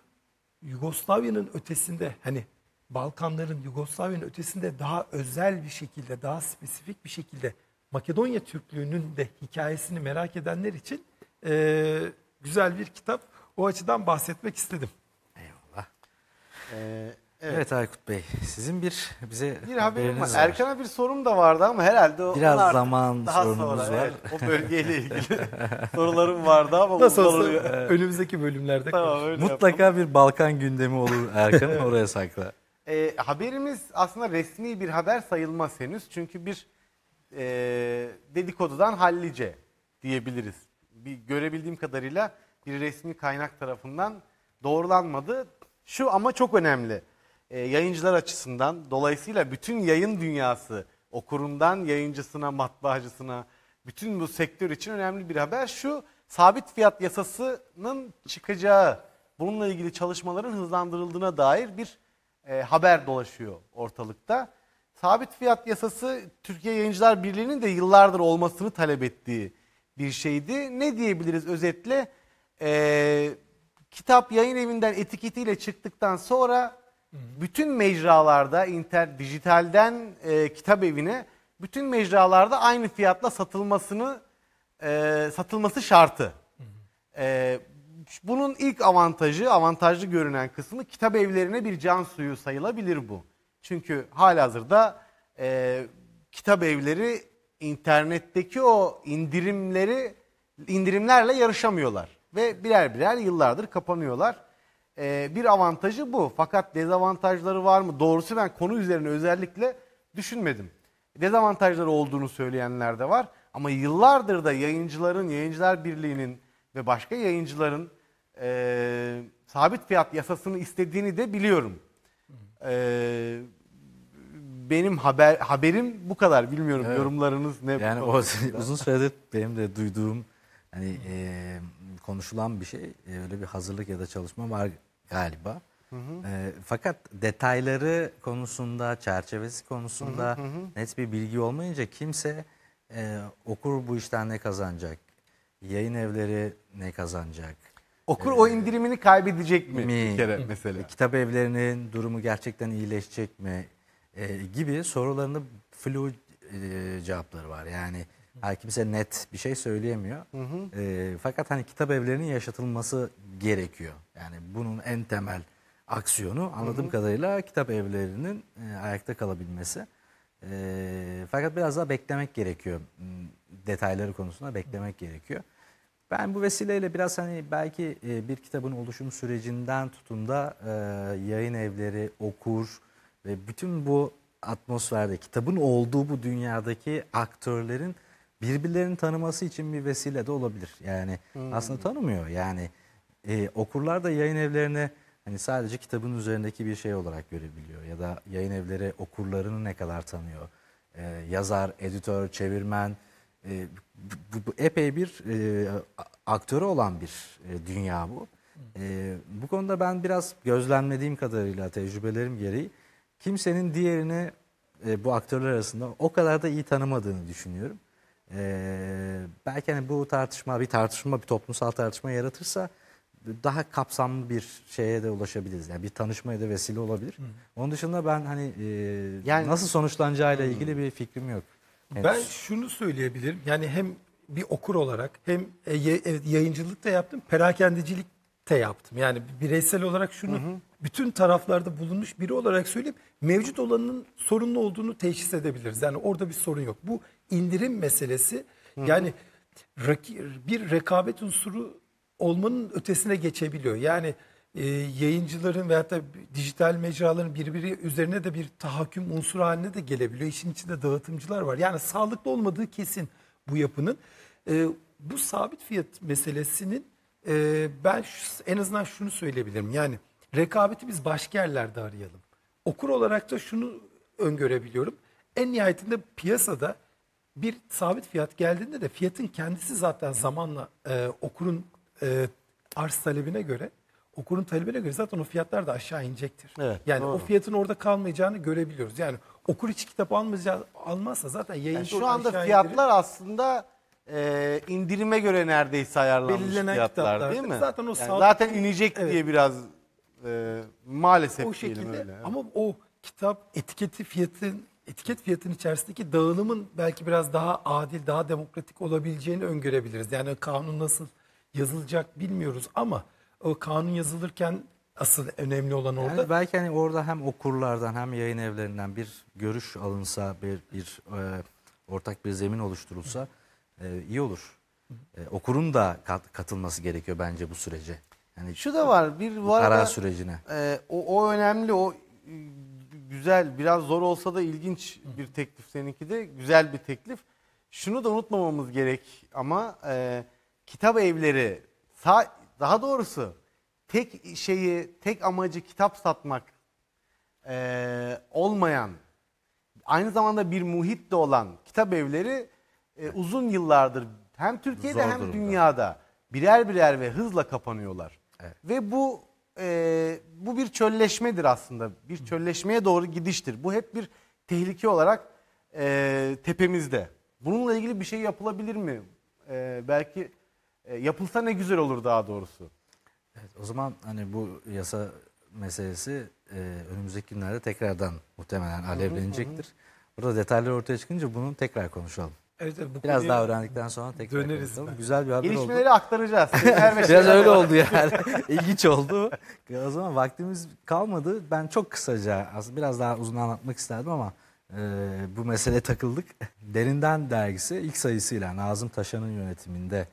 Yugoslavya'nın ötesinde hani Balkanların Yugoslavya'nın ötesinde daha özel bir şekilde, daha spesifik bir şekilde Makedonya Türklüğünün de hikayesini merak edenler için e, güzel bir kitap. O açıdan bahsetmek istedim. Eyvallah.
Ee, Evet. evet Aykut Bey, sizin bir bize bir haberiniz var. Erkan'a
bir
sorum da vardı
ama herhalde o biraz zaman daha sorunumuz sonra, var. Evet, o bölgeyle ilgili sorularım
vardı ama nasıl olsa oluyor. önümüzdeki bölümlerde tamam, mutlaka
yapalım. bir Balkan gündemi olur Erkan'ın oraya sakla.
E, haberimiz aslında resmi bir haber sayılmaz henüz çünkü bir e, dedikodudan hallice diyebiliriz. Bir görebildiğim kadarıyla bir resmi kaynak tarafından doğrulanmadı. Şu ama çok önemli. E, yayıncılar açısından dolayısıyla bütün yayın dünyası okurundan yayıncısına, matbaacısına bütün bu sektör için önemli bir haber şu sabit fiyat yasasının çıkacağı bununla ilgili çalışmaların hızlandırıldığına dair bir e, haber dolaşıyor ortalıkta. Sabit fiyat yasası Türkiye Yayıncılar Birliği'nin de yıllardır olmasını talep ettiği bir şeydi. Ne diyebiliriz özetle? E, kitap yayın evinden etiketiyle çıktıktan sonra bütün mecralarda inter dijitalden e, kitap evine bütün mecralarda aynı fiyatla satılmasını e, satılması şartı. E, bunun ilk avantajı, avantajlı görünen kısmı kitap evlerine bir can suyu sayılabilir bu. Çünkü halihazırda e, kitap evleri internetteki o indirimleri indirimlerle yarışamıyorlar ve birer birer yıllardır kapanıyorlar e, bir avantajı bu. Fakat dezavantajları var mı? Doğrusu ben konu üzerine özellikle düşünmedim. Dezavantajları olduğunu söyleyenler de var. Ama yıllardır da yayıncıların, Yayıncılar Birliği'nin ve başka yayıncıların e, sabit fiyat yasasını istediğini de biliyorum. E, benim haber haberim bu kadar. Bilmiyorum evet. yorumlarınız ne? Yani o, uzun
süredir benim de duyduğum hani e, konuşulan bir şey. E, öyle bir hazırlık ya da çalışma var galiba. Hı hı. E, fakat detayları konusunda, çerçevesi konusunda hı hı hı. net bir bilgi olmayınca kimse e, okur bu işten ne kazanacak, yayın evleri ne kazanacak, Okur ee, o indirimini
kaybedecek mi, mi bir kere
mesela? Kitap evlerinin durumu gerçekten iyileşecek mi e, gibi sorularında flu e, cevapları var. Yani her kimse net bir şey söyleyemiyor. Hı hı. E, fakat hani kitap evlerinin yaşatılması gerekiyor. Yani bunun en temel aksiyonu anladığım hı hı. kadarıyla kitap evlerinin e, ayakta kalabilmesi. E, fakat biraz daha beklemek gerekiyor. Hmm, detayları konusunda beklemek gerekiyor. Ben bu vesileyle biraz hani belki e, bir kitabın oluşum sürecinden tutun da e, yayın evleri, okur ve bütün bu atmosferde kitabın olduğu bu dünyadaki aktörlerin birbirlerini tanıması için bir vesile de olabilir. Yani hmm. aslında tanımıyor. Yani e, okurlar da yayın evlerini hani sadece kitabın üzerindeki bir şey olarak görebiliyor. Ya da yayın evleri okurlarını ne kadar tanıyor. E, yazar, editör, çevirmen e, bu, bu, epey bir e, aktörü olan bir e, dünya bu. E, bu konuda ben biraz gözlemlediğim kadarıyla tecrübelerim gereği kimsenin diğerini e, bu aktörler arasında o kadar da iyi tanımadığını düşünüyorum. Ee, belki hani bu tartışma bir tartışma bir toplumsal tartışma yaratırsa daha kapsamlı bir şeye de ulaşabiliriz. Yani bir tanışmaya da vesile olabilir. Hı. Onun dışında ben hani e, yani nasıl sonuçlanacağıyla hı. ilgili bir fikrim yok.
Henüz. Ben şunu söyleyebilirim. Yani hem bir okur olarak hem e, yayıncılık da yaptım, perakendicilik de yaptım. Yani bireysel olarak şunu hı hı. bütün taraflarda bulunmuş biri olarak söyleyip mevcut olanın sorunlu olduğunu teşhis edebiliriz. Yani orada bir sorun yok. Bu indirim meselesi. Hı. Yani bir rekabet unsuru olmanın ötesine geçebiliyor. Yani e, yayıncıların veyahut da dijital mecraların birbiri üzerine de bir tahakküm unsuru haline de gelebiliyor. İşin içinde dağıtımcılar var. Yani sağlıklı olmadığı kesin bu yapının. E, bu sabit fiyat meselesinin e, ben şu, en azından şunu söyleyebilirim. Yani rekabeti biz başka yerlerde arayalım. Okur olarak da şunu öngörebiliyorum. En nihayetinde piyasada bir sabit fiyat geldiğinde de fiyatın kendisi zaten zamanla e, okurun e, arz talebine göre okurun talebine göre zaten o fiyatlar da aşağı inecektir. Evet, yani doğru. o fiyatın orada kalmayacağını görebiliyoruz. Yani okur hiç kitap almayacağı, almazsa zaten yayın yani Şu anda fiyatlar indirir.
aslında e, indirime göre neredeyse ayarlanmış Belirlenen fiyatlar, kitaplar değil mi? Zaten o yani sağlık, zaten inecek evet. diye biraz
e, maalesef o şekilde, öyle. Ama o kitap etiketi fiyatın etiket fiyatının içerisindeki dağılımın belki biraz daha adil, daha demokratik olabileceğini öngörebiliriz. Yani kanun nasıl yazılacak bilmiyoruz ama o kanun yazılırken asıl önemli olan orada. Yani belki
hani orada hem okurlardan hem yayın evlerinden bir görüş alınsa, bir, bir e, ortak bir zemin oluşturulsa e, iyi olur. E, okurun da kat, katılması gerekiyor bence bu sürece.
Yani şu da var bir bu, bu karar sürecine. E, o, o önemli o güzel, biraz zor olsa da ilginç bir teklif seninki de. Güzel bir teklif. Şunu da unutmamamız gerek ama e, kitap evleri sağ, daha doğrusu tek şeyi, tek amacı kitap satmak e, olmayan, aynı zamanda bir muhit de olan kitap evleri e, uzun yıllardır hem Türkiye'de hem dünyada birer birer ve hızla kapanıyorlar. Evet. Ve bu e, bu bir çölleşmedir aslında. Bir çölleşmeye doğru gidiştir. Bu hep bir tehlike olarak e, tepemizde. Bununla ilgili bir şey yapılabilir mi? E, belki e, yapılsa ne güzel olur daha doğrusu.
Evet, o zaman hani bu yasa meselesi e, önümüzdeki günlerde tekrardan muhtemelen alevlenecektir. Burada detaylar ortaya çıkınca bunu tekrar konuşalım. Evet, evet, bu Biraz daha öğrendikten sonra tekrar döneriz. konuşalım. Güzel bir haber oldu. Gelişmeleri aktaracağız. Biraz öyle oldu yani. İlginç oldu. O zaman vaktimiz kalmadı. Ben çok kısaca aslında biraz daha uzun anlatmak isterdim ama e, bu mesele takıldık. Derinden dergisi ilk sayısıyla Nazım Taşan'ın yönetiminde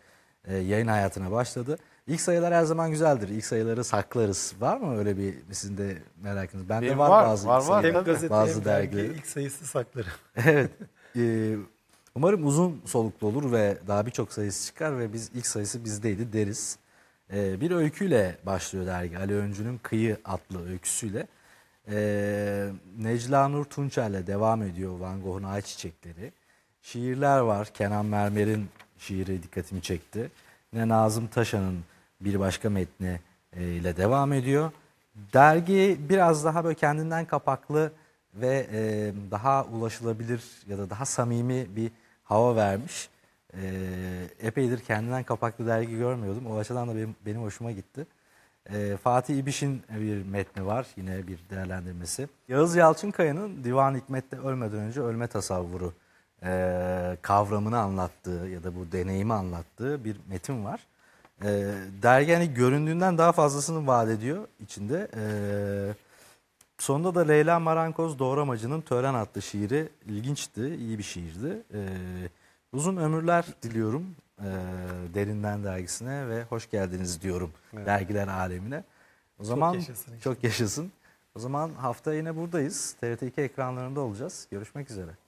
e, yayın hayatına başladı. İlk sayılar her zaman güzeldir. İlk sayıları saklarız. Var mı öyle bir sizin de merakınız? Ben Benim var, var, bazı var, var. sayılar, Hem gazete bazı hem dergi dergilerin.
ilk sayısı saklarım.
Evet. E, Umarım uzun soluklu olur ve daha birçok sayısı çıkar ve biz ilk sayısı bizdeydi deriz. Ee, bir öyküyle başlıyor dergi. Ali Öncü'nün Kıyı adlı öyküsüyle. Ee, Necla Nur Tunçer'le devam ediyor Van Gogh'un Ay Çiçekleri. Şiirler var. Kenan Mermer'in şiiri dikkatimi çekti. Ne Nazım Taşan'ın bir başka metni e, ile devam ediyor. Dergi biraz daha böyle kendinden kapaklı ve e, daha ulaşılabilir ya da daha samimi bir hava vermiş. E, epeydir kendinden kapaklı dergi görmüyordum. O açıdan da benim, benim hoşuma gitti. E, Fatih İbiş'in bir metni var yine bir değerlendirmesi. Yağız Yalçınkaya'nın Divan Hikmet'te ölmeden önce ölme tasavvuru e, kavramını anlattığı ya da bu deneyimi anlattığı bir metin var. E, dergi hani göründüğünden daha fazlasını vaat ediyor içinde. E, Sonunda da Leyla Marankoz Doğramacı'nın Tören adlı şiiri ilginçti, iyi bir şiirdi. Ee, uzun ömürler diliyorum e, Derinden dergisine ve hoş geldiniz diyorum evet. dergiler alemine. O zaman çok yaşasın. Çok yaşasın. O zaman hafta yine buradayız. TRT2 ekranlarında olacağız. Görüşmek üzere.